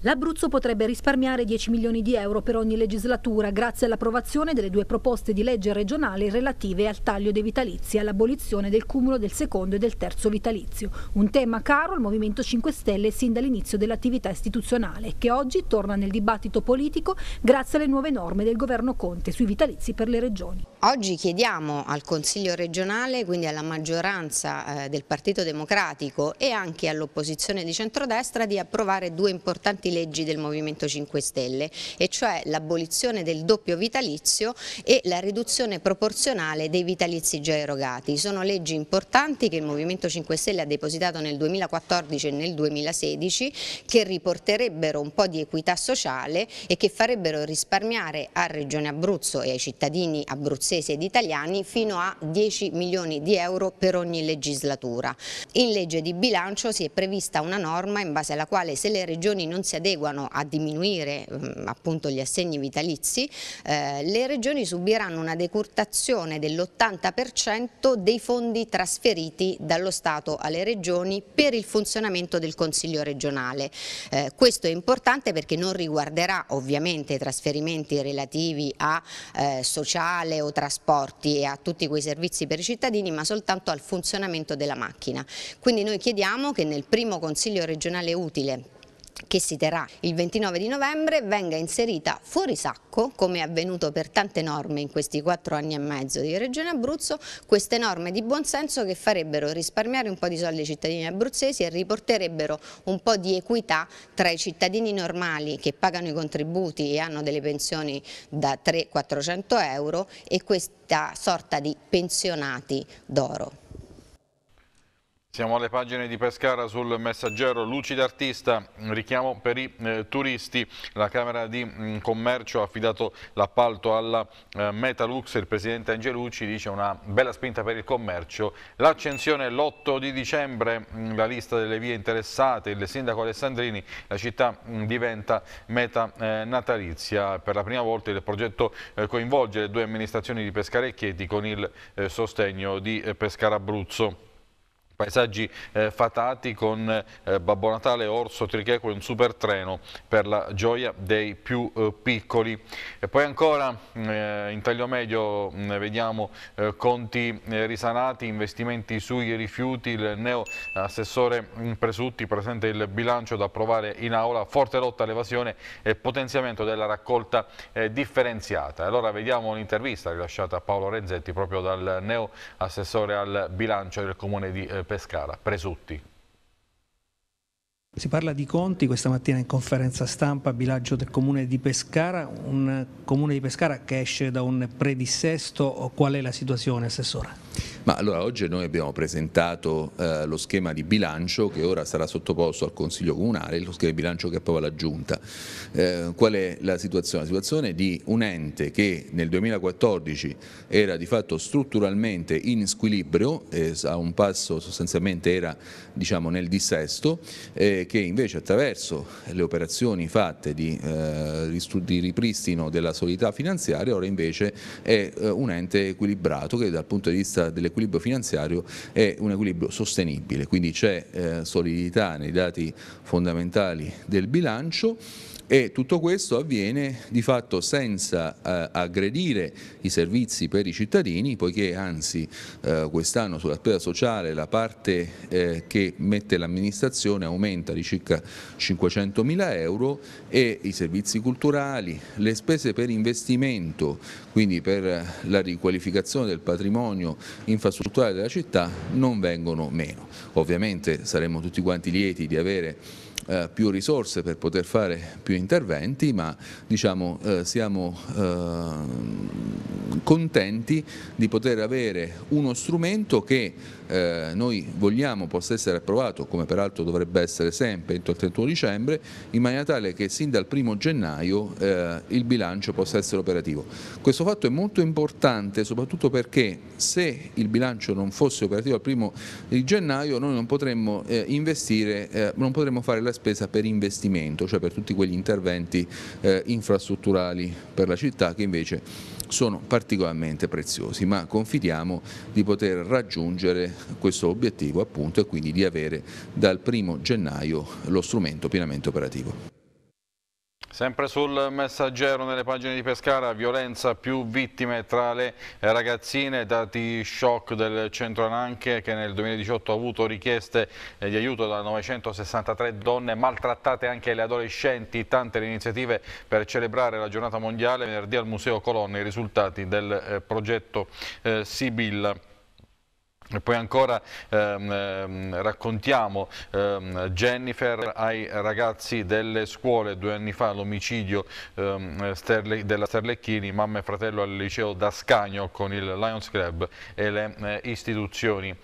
L'Abruzzo potrebbe risparmiare 10 milioni di euro per ogni legislatura grazie all'approvazione delle due proposte di legge regionale relative al taglio dei vitalizi e all'abolizione del cumulo del secondo e del terzo vitalizio, un tema caro al Movimento 5 Stelle sin dall'inizio dell'attività istituzionale che oggi torna nel dibattito politico grazie alle nuove norme del governo Conte sui vitalizi per le regioni. Oggi chiediamo al Consiglio regionale, quindi alla maggioranza eh, del Partito Democratico e anche all'opposizione di centrodestra di approvare due importanti leggi del Movimento 5 Stelle, e cioè l'abolizione del doppio vitalizio e la riduzione proporzionale dei vitalizi già erogati. Sono leggi importanti che il Movimento 5 Stelle ha depositato nel 2014 e nel 2016 che riporterebbero un po' di equità sociale e che farebbero risparmiare a Regione Abruzzo e ai cittadini abruzzesi ed italiani fino a 10 milioni di euro per ogni legislatura. In legge di bilancio si è prevista una norma in base alla quale se le regioni non si adeguano a diminuire mh, mm, appunto gli assegni vitalizi, eh, le regioni subiranno una decurtazione dell'80% dei fondi trasferiti dallo Stato alle regioni per il funzionamento del Consiglio regionale. Eh, questo è importante perché non riguarderà ovviamente i trasferimenti relativi a eh, sociale o trasporti e a tutti quei servizi per i cittadini, ma soltanto al funzionamento della macchina. Quindi noi chiediamo che nel primo Consiglio regionale utile che si terrà il 29 di novembre venga inserita fuori sacco, come è avvenuto per tante norme in questi quattro anni e mezzo di Regione Abruzzo, queste norme di buonsenso che farebbero risparmiare un po' di soldi ai cittadini abruzzesi e riporterebbero un po' di equità tra i cittadini normali che pagano i contributi e hanno delle pensioni da 300-400 euro e questa sorta di pensionati d'oro. Siamo alle pagine di Pescara sul messaggero Lucida Artista, richiamo per i eh, turisti. La Camera di mh, mm, Commercio ha affidato l'appalto alla eh, Metalux. Il presidente Angelucci dice una bella spinta per il commercio. L'accensione l'8 di dicembre, mh, mm, la lista delle vie interessate, il sindaco Alessandrini, la città mh, mm, diventa meta eh, natalizia. Per la prima volta il progetto eh, coinvolge le due amministrazioni di Pescara e Chieti con il eh, sostegno di eh, Pescara Abruzzo paesaggi eh, fatati con eh, Babbo Natale, Orso, Tricheco e un super treno per la gioia dei più eh, piccoli. E poi ancora eh, in taglio medio mm, vediamo eh, conti eh, risanati, investimenti sui rifiuti, il neo assessore Presutti presenta il bilancio da approvare in aula, forte lotta all'evasione e potenziamento della raccolta differenziata. Allora vediamo un'intervista rilasciata a Paolo Renzetti proprio dal neo assessore al bilancio del comune di eh, Pescara, Presutti. Si parla di conti questa mattina in conferenza stampa a bilancio del comune di Pescara, un comune di Pescara che esce da un predissesto, qual è la situazione Assessore? Ma allora oggi noi abbiamo presentato eh, lo schema di bilancio che ora sarà sottoposto al Consiglio Comunale, lo schema di bilancio che approva la Giunta. Eh, qual è la situazione? La situazione è di un ente che nel 2014 era di fatto strutturalmente in squilibrio, eh, a un passo sostanzialmente era diciamo, nel dissesto, eh, che invece attraverso le operazioni fatte di, eh, di ripristino della solidità finanziaria ora invece è eh, un ente equilibrato che dal punto di vista dell'equilibrio finanziario è un equilibrio sostenibile, quindi c'è eh, solidità nei dati fondamentali del bilancio e tutto questo avviene di fatto senza eh, aggredire i servizi per i cittadini poiché anzi eh, quest'anno sulla spesa sociale la parte eh, che mette l'amministrazione aumenta di circa 500 mila euro e i servizi culturali, le spese per investimento quindi per la riqualificazione del patrimonio infrastrutturale della città non vengono meno. Ovviamente saremmo tutti quanti lieti di avere eh, più risorse per poter fare più interventi, ma diciamo, eh, siamo eh, contenti di poter avere uno strumento che eh, noi vogliamo possa essere approvato, come peraltro dovrebbe essere sempre entro il 31 dicembre, in maniera tale che sin dal 1 gennaio eh, il bilancio possa essere operativo. Questo fatto è molto importante soprattutto perché se il bilancio non fosse operativo al 1 gennaio noi non potremmo eh, investire, non potremmo fare la la spesa per investimento, cioè per tutti quegli interventi eh, infrastrutturali per la città che invece sono particolarmente preziosi, ma confidiamo di poter raggiungere questo obiettivo appunto e quindi di avere dal 1 gennaio lo strumento pienamente operativo. Sempre sul messaggero nelle pagine di Pescara, violenza più vittime tra le ragazzine, dati shock del centro Ananche che nel 2018 ha avuto richieste di aiuto da 963 donne maltrattate anche le adolescenti, tante le iniziative per celebrare la giornata mondiale, venerdì al Museo Colonna i risultati del eh, progetto eh, Sibilla. E poi ancora ehm, ehm, raccontiamo ehm, Jennifer ai ragazzi delle scuole, due anni fa l'omicidio ehm, Sterle, della Sterlecchini, mamma e fratello al liceo Dascagno con il Lions Club e le eh, istituzioni.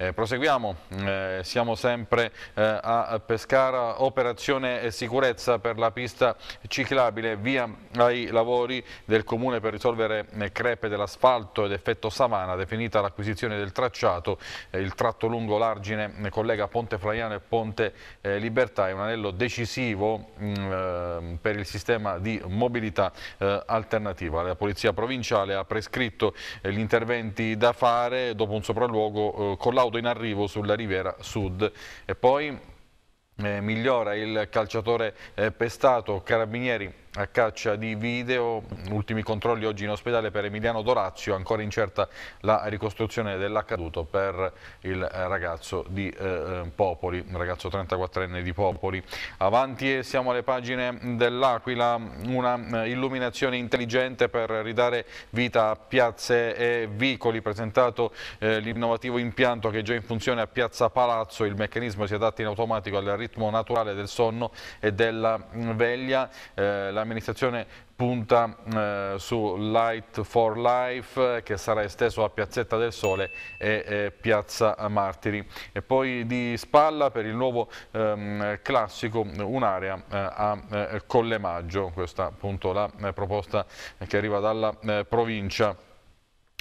Eh, proseguiamo, mm, eh, siamo sempre eh, a Pescara, operazione sicurezza per la pista ciclabile, via ai lavori del Comune per risolvere eh, crepe dell'asfalto ed effetto savana, definita l'acquisizione del tracciato, eh, il tratto lungo l'argine eh, collega Ponte Flaiano e Ponte Libertà, è un anello decisivo mh, mm, ehm, per il sistema di mobilità alternativa. La Polizia Provinciale ha prescritto gli interventi da fare dopo un sopralluogo con l'auto auto in arrivo sulla Riviera Sud. E poi eh, migliora il calciatore eh, pestato Carabinieri a caccia di video, ultimi controlli oggi in ospedale per Emiliano Dorazio, ancora incerta la ricostruzione dell'accaduto per il eh, ragazzo di eh, eh Popoli, ragazzo 34enne di Popoli. Avanti e siamo alle pagine dell'Aquila, una eh, illuminazione intelligente per ridare vita a piazze e vicoli, presentato eh, l'innovativo impianto che è già in funzione a Piazza Palazzo, il meccanismo si adatta in automatico al ritmo naturale del sonno e della mm, veglia. Eh, l'amministrazione punta eh, su Light for Life che sarà esteso a Piazzetta del Sole e eh, Piazza Martiri. E poi di spalla per il nuovo ehm, classico un'area eh, a eh, Collemaggio, questa appunto la eh, proposta che arriva dalla provincia.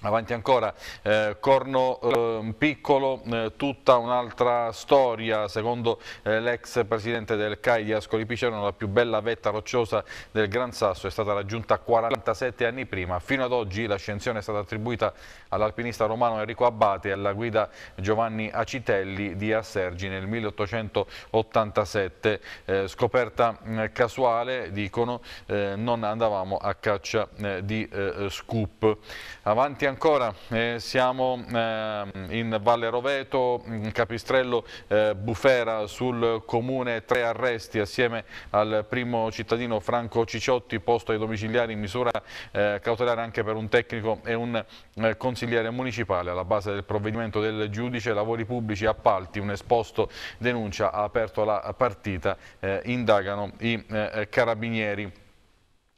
Avanti ancora, eh, Corno eh, Piccolo, eh, tutta un'altra storia, secondo eh, l'ex presidente del CAI di Ascoli Piceno, la più bella vetta rocciosa del Gran Sasso è stata raggiunta 47 anni prima. Fino ad oggi l'ascensione è stata attribuita all'alpinista romano Enrico Abbate e alla guida Giovanni Acitelli di Assergi nel 1887. Eh, scoperta mm, casuale, dicono, eh, non andavamo a caccia di scoop. Avanti ancora, eh, siamo eh, in Valle Roveto, in Capistrello eh, Bufera sul comune tre arresti assieme al primo cittadino Franco Ciciotti posto ai domiciliari in misura eh, cautelare anche per un tecnico e un eh, consigliere municipale alla base del provvedimento del giudice lavori pubblici appalti, un esposto denuncia ha aperto la partita, eh, indagano i carabinieri.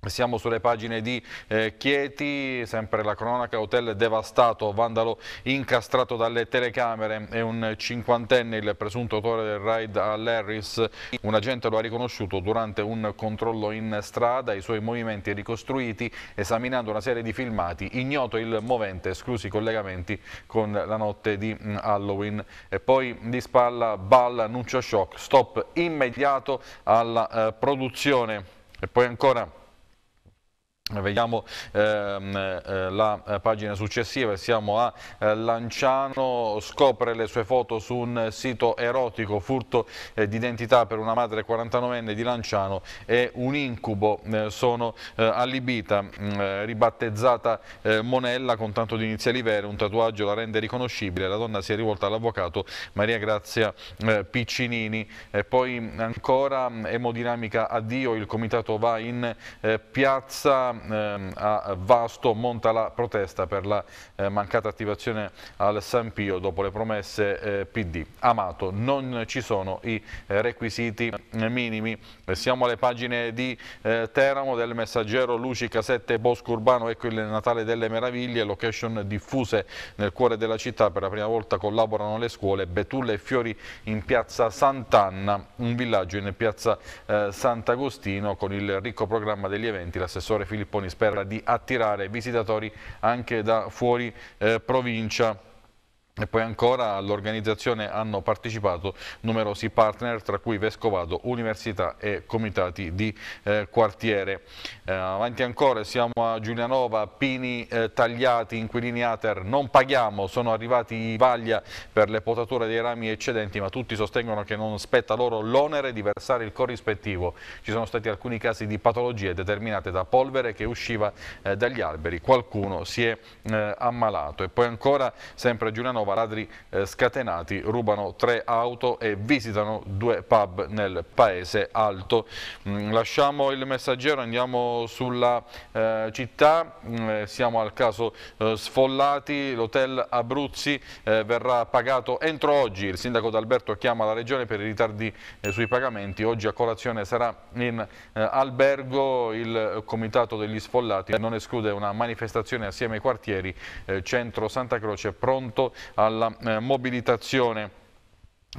Siamo sulle pagine di eh, Chieti, sempre la cronaca, hotel devastato, vandalo incastrato dalle telecamere, è un cinquantenne il presunto autore del raid all'Harris, un agente lo ha riconosciuto durante un controllo in strada, i suoi movimenti ricostruiti, esaminando una serie di filmati, ignoto il movente, esclusi i collegamenti con la notte di mm, Halloween. E poi di spalla balla, annuncio shock, stop immediato alla eh, produzione. E poi ancora... Vediamo ehm, eh, la eh, pagina successiva, siamo a eh, Lanciano, scopre le sue foto su un sito erotico, furto eh, di per una madre 49enne di Lanciano è un incubo, eh, sono eh, allibita, mm, ribattezzata Monella con tanto di iniziali vere, un tatuaggio la rende riconoscibile, la donna si è rivolta all'avvocato Maria Grazia Piccinini, poi mm, ancora mm, emodinamica addio, il comitato va in piazza Ehm, a Vasto monta la protesta per la eh, mancata attivazione al San Pio dopo le promesse eh, PD. Amato, non ci sono i eh, requisiti minimi. Siamo alle pagine di Teramo del messaggero Luci Casette Bosco Urbano, ecco il Natale delle Meraviglie, location diffuse nel cuore della città, per la prima volta collaborano le scuole, betulle e fiori in piazza Sant'Anna, un villaggio in piazza Sant'Agostino con il ricco programma degli eventi, l'assessore Filippo Poni spera di attirare visitatori anche da fuori eh, provincia e poi ancora all'organizzazione hanno partecipato numerosi partner, tra cui Vescovado, Università e Comitati di eh, Quartiere. Eh, avanti ancora, siamo a Giulianova, Pini eh, tagliati, inquilini Ater, non paghiamo, sono arrivati i vaglia per le potature dei rami eccedenti, ma tutti sostengono che non spetta loro l'onere di versare il corrispettivo. Ci sono stati alcuni casi di patologie determinate da polvere che usciva eh, dagli alberi, qualcuno si è eh, ammalato. E poi ancora, sempre a Giulianova, malavaratori eh, scatenati rubano tre auto e visitano due pub nel paese alto. Mm, lasciamo il messaggero, andiamo sulla eh, città, mm, eh, siamo al caso eh, Sfollati, l'hotel Abruzzi eh, verrà pagato entro oggi, il sindaco D'Alberto chiama la regione per i ritardi eh, sui pagamenti, oggi a colazione sarà in albergo il comitato degli Sfollati non esclude una manifestazione assieme ai quartieri Centro Santa Croce pronto alla eh, mobilitazione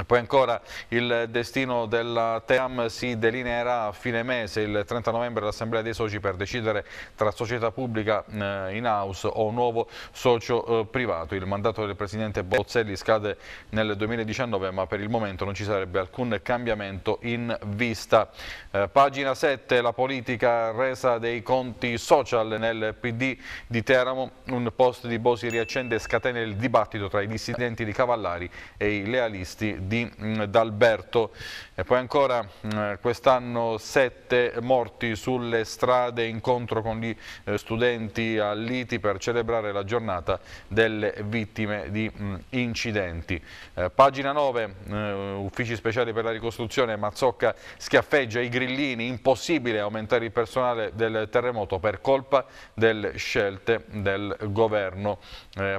poi ancora il destino della Team si delineerà a fine mese, il 30 novembre l'Assemblea dei Soci per decidere tra società pubblica eh, in house o nuovo socio eh, privato. Il mandato del Presidente Bozzelli scade nel 2019 ma per il momento non ci sarebbe alcun cambiamento in vista. Eh, pagina 7, la politica resa dei conti social nel PD di Teramo, un post di Bosi riaccende e scatena il dibattito tra i dissidenti di Cavallari e i lealisti di mm, D'Alberto. E poi ancora mm, quest'anno sette morti sulle strade, incontro con gli eh, studenti a Liti per celebrare la giornata delle vittime di mm, incidenti. Eh, pagina 9, eh, uffici speciali per la ricostruzione, Mazzocca schiaffeggia i grillini, impossibile aumentare il personale del terremoto per colpa delle scelte del governo.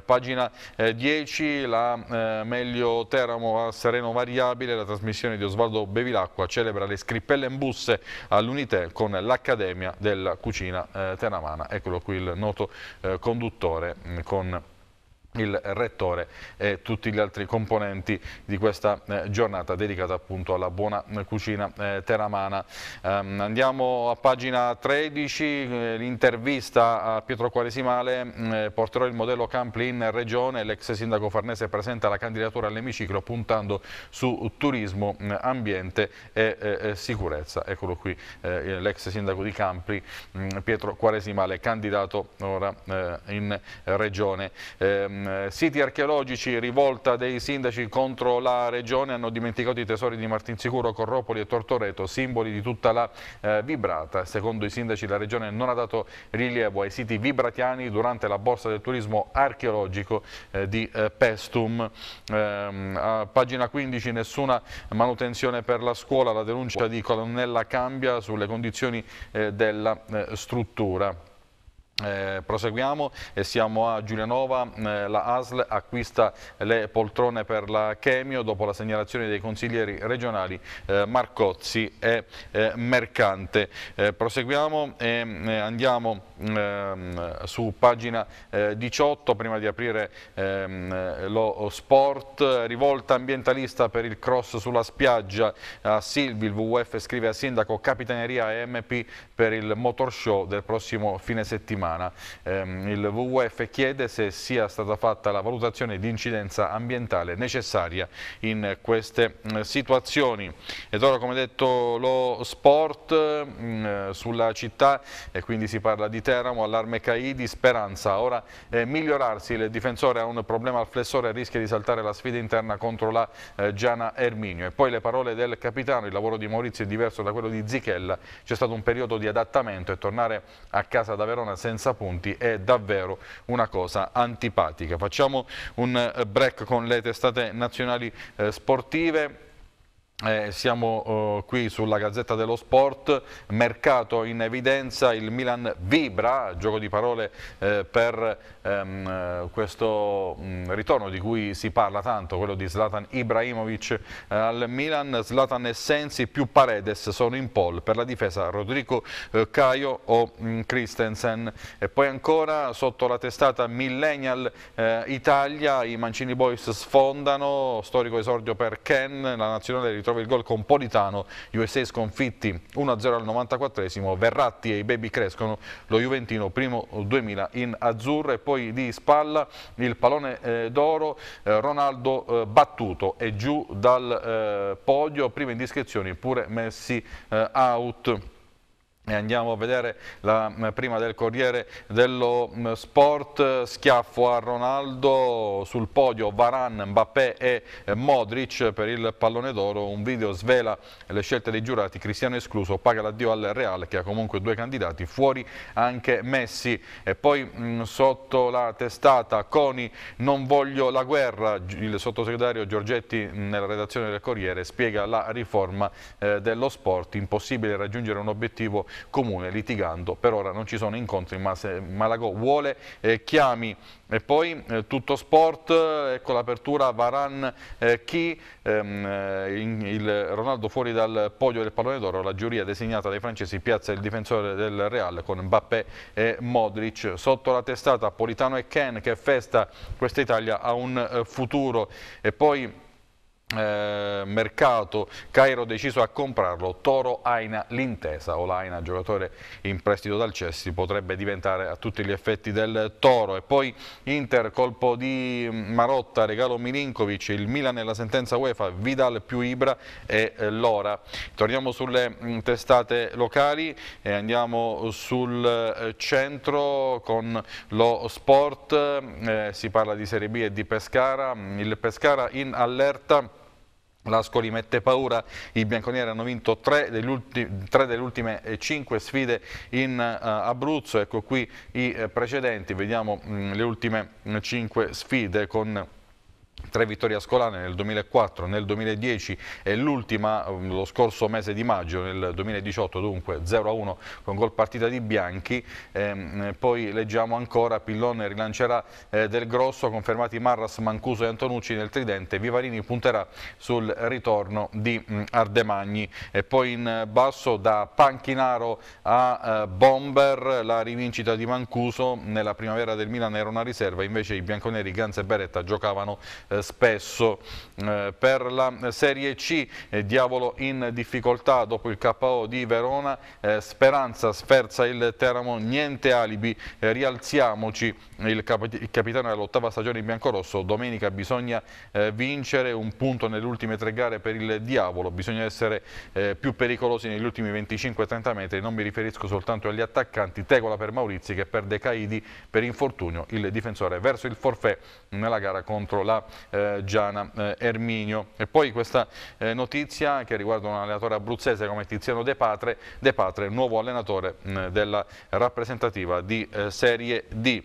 pagina 10, la Meglio Teramo a Serrano terreno variabile, la trasmissione di Osvaldo Bevilacqua celebra le scrippelle in busse all'Unitel con l'Accademia della Cucina eh, Tenamana. Eccolo qui il noto eh, conduttore mm, con il rettore e tutti gli altri componenti di questa eh, giornata dedicata appunto alla buona cucina eh, teramana. Ehm, andiamo a pagina 13, eh, l'intervista a Pietro Quaresimale, mm, porterò il modello Campli in regione, l'ex sindaco Farnese presenta la candidatura all'emiciclo puntando su turismo, mm, ambiente e sicurezza. Eccolo qui l'ex sindaco di Campli, mm, Pietro Quaresimale, candidato ora in regione. Ehm, Ehm, siti archeologici, rivolta dei sindaci contro la regione, hanno dimenticato i tesori di Martinsicuro, Corropoli e Tortoreto, simboli di tutta la eh, vibrata. Secondo i sindaci la regione non ha dato rilievo ai siti vibratiani durante la borsa del turismo archeologico eh, di eh, Pestum. Ehm, a pagina 15 nessuna manutenzione per la scuola, la denuncia di Colonnella Cambia sulle condizioni eh, della eh, struttura. Eh, proseguiamo e siamo a Giulianova, eh, la ASL acquista le poltrone per la chemio dopo la segnalazione dei consiglieri regionali eh, Marcozzi e eh, Mercante. Eh, proseguiamo e eh, andiamo ehm, su pagina 18 prima di aprire ehm, lo sport. Rivolta ambientalista per il cross sulla spiaggia a Silvi, il WWF scrive a Sindaco Capitaneria e MP per il motor show del prossimo fine settimana umana. Ehm, il WWF chiede se sia stata fatta la valutazione di incidenza ambientale necessaria in queste mm, situazioni. Ed ora come detto lo sport mm, sulla città e quindi si parla di Teramo, allarme Caidi, speranza. Ora eh, migliorarsi, il difensore ha un problema al flessore e rischia di saltare la sfida interna contro la eh, Giana Erminio. E poi le parole del capitano, il lavoro di Maurizio è diverso da quello di Zichella, c'è stato un periodo di adattamento e tornare a casa da Verona senza senza punti è davvero una cosa antipatica. Facciamo un eh, break con le testate nazionali eh, sportive. Eh, siamo eh, qui sulla Gazzetta dello Sport, mercato in evidenza, il Milan vibra, gioco di parole eh, per ehm, questo mh, mm, ritorno di cui si parla tanto, quello di Zlatan Ibrahimovic eh, al Milan, Zlatan Essensi più Paredes sono in pole per la difesa Rodrigo eh, Caio o mh, mm, Christensen e poi ancora sotto la testata Millennial eh, Italia i Mancini Boys sfondano, storico esordio per Ken, la nazionale ritorna trova il gol con Politano, USA sconfitti 1-0 al 94esimo, Verratti e i Baby crescono, lo Juventino primo 2000 in azzurro e poi di spalla il pallone eh, d'oro, eh, Ronaldo eh, battuto e giù dal eh, podio, prime indiscrezioni pure messi eh, out. Andiamo a vedere la mm, prima del Corriere dello mm, Sport, schiaffo a Ronaldo, sul podio Varane, Mbappé e eh, Modric per il pallone d'oro, un video svela le scelte dei giurati, Cristiano escluso, paga l'addio al Real che ha comunque due candidati, fuori anche Messi e poi mh, mm, sotto la testata Coni non voglio la guerra, il sottosegretario Giorgetti nella redazione del Corriere spiega la riforma eh, dello sport, impossibile raggiungere un obiettivo comune litigando. Per ora non ci sono incontri, ma se Malagò vuole eh, chiami. E poi eh, tutto sport, ecco l'apertura Varan eh, Chi, ehm, eh, in, il Ronaldo fuori dal podio del pallone d'oro, la giuria designata dai francesi piazza il difensore del Real con Mbappé e Modric. Sotto la testata Politano e Ken che festa questa Italia ha un eh, futuro. E poi eh, mercato, Cairo deciso a comprarlo, Toro Aina l'intesa o l'Aina giocatore in prestito dal Cessi potrebbe diventare a tutti gli effetti del Toro e poi Inter colpo di Marotta, regalo Milinkovic, il Milan nella sentenza UEFA, Vidal più Ibra e eh, Lora. Torniamo sulle mh, mm, testate locali e andiamo sul eh, centro con lo sport, eh, si parla di Serie B e di Pescara, il Pescara in allerta L'Ascoli mette paura, i bianconieri hanno vinto tre, tre delle ultime eh, cinque sfide in uh, Abruzzo, ecco qui i eh, precedenti, vediamo mh, mm, le ultime mh, mm, cinque sfide con tre vittorie ascolane nel 2004, nel 2010 e l'ultima um, lo scorso mese di maggio, nel 2018 dunque 0-1 con gol partita di Bianchi, ehm, poi leggiamo ancora Pillone rilancerà eh, Del Grosso, confermati Marras, Mancuso e Antonucci nel tridente, Vivarini punterà sul ritorno di mh, mm, Ardemagni e poi in basso da Panchinaro a eh, Bomber la rivincita di Mancuso, nella primavera del Milan era una riserva, invece i bianconeri Ganze e Beretta giocavano eh, spesso. Eh, per la Serie C, eh, Diavolo in difficoltà dopo il KO di Verona, eh, Speranza sferza il Teramo, niente alibi, rialziamoci, il, cap il capitano dell'ottava stagione in biancorosso, domenica bisogna vincere un punto nelle ultime tre gare per il Diavolo, bisogna essere più pericolosi negli ultimi 25-30 metri, non mi riferisco soltanto agli attaccanti, Tegola per Maurizi che perde Caidi per infortunio, il difensore verso il forfè nella gara contro la eh, Giana eh, Erminio. E poi questa eh, notizia che riguarda un allenatore abruzzese come Tiziano De Patre, De Patre nuovo allenatore mh, mm, della rappresentativa di eh, Serie D.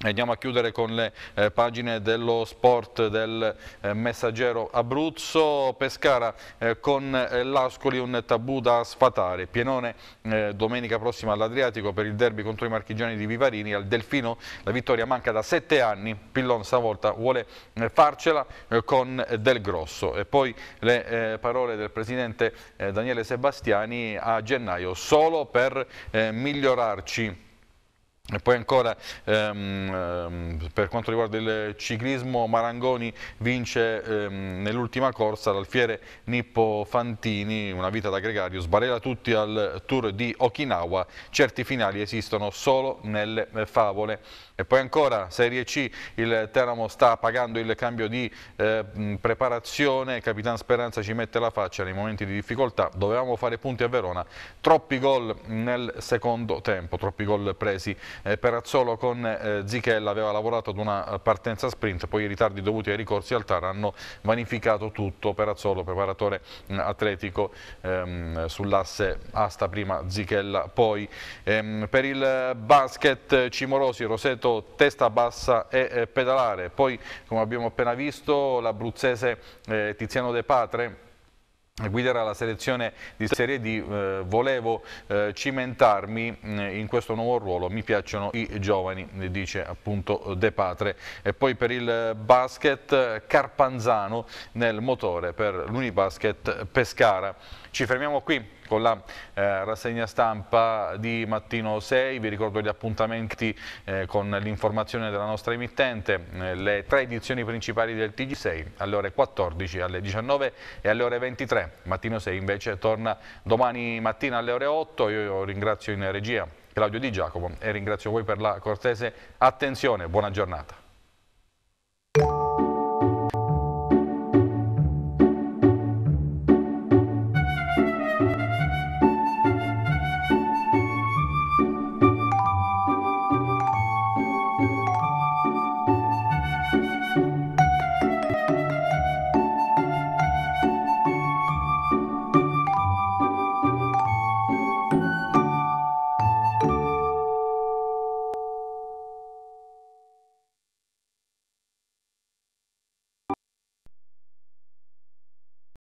Andiamo a chiudere con le eh, pagine dello sport del eh, messaggero Abruzzo, Pescara eh, con eh, l'Ascoli un tabù da sfatare, Pienone eh, domenica prossima all'Adriatico per il derby contro i marchigiani di Vivarini, al Delfino la vittoria manca da sette anni, Pillon stavolta vuole eh, farcela con Del Grosso e poi le parole del presidente Daniele Sebastiani a gennaio, solo per migliorarci e poi ancora ehm, ehm, per quanto riguarda il ciclismo Marangoni vince ehm, nell'ultima corsa l'alfiere Nippo Fantini, una vita da gregario, sbarella tutti al tour di Okinawa, certi finali esistono solo nelle favole. E poi ancora Serie C, il Teramo sta pagando il cambio di eh, preparazione, Capitan Speranza ci mette la faccia nei momenti di difficoltà, dovevamo fare punti a Verona, troppi gol nel secondo tempo, troppi gol presi eh, Perazzolo con eh, Zichella aveva lavorato ad una eh, partenza sprint, poi i ritardi dovuti ai ricorsi al TAR hanno vanificato tutto. Perazzolo, preparatore mm, atletico ehm, sull'asse asta prima Zichella, poi ehm, per il basket Cimorosi, Roseto, testa bassa e eh, pedalare, poi come abbiamo appena visto l'abruzzese eh, Tiziano De Patre guiderà la selezione di Serie D, eh, volevo eh, cimentarmi mm, in questo nuovo ruolo, mi piacciono i giovani, dice appunto De Patre. E poi per il basket Carpanzano nel motore per l'Unibasket Pescara. Ci fermiamo qui con la eh, rassegna stampa di mattino 6, vi ricordo gli appuntamenti eh, con l'informazione della nostra emittente, eh, le tre edizioni principali del TG6 alle ore 14, alle 19 e alle ore 23, mattino 6 invece torna domani mattina alle ore 8, io ringrazio in regia Claudio Di Giacomo e ringrazio voi per la cortese attenzione, buona giornata.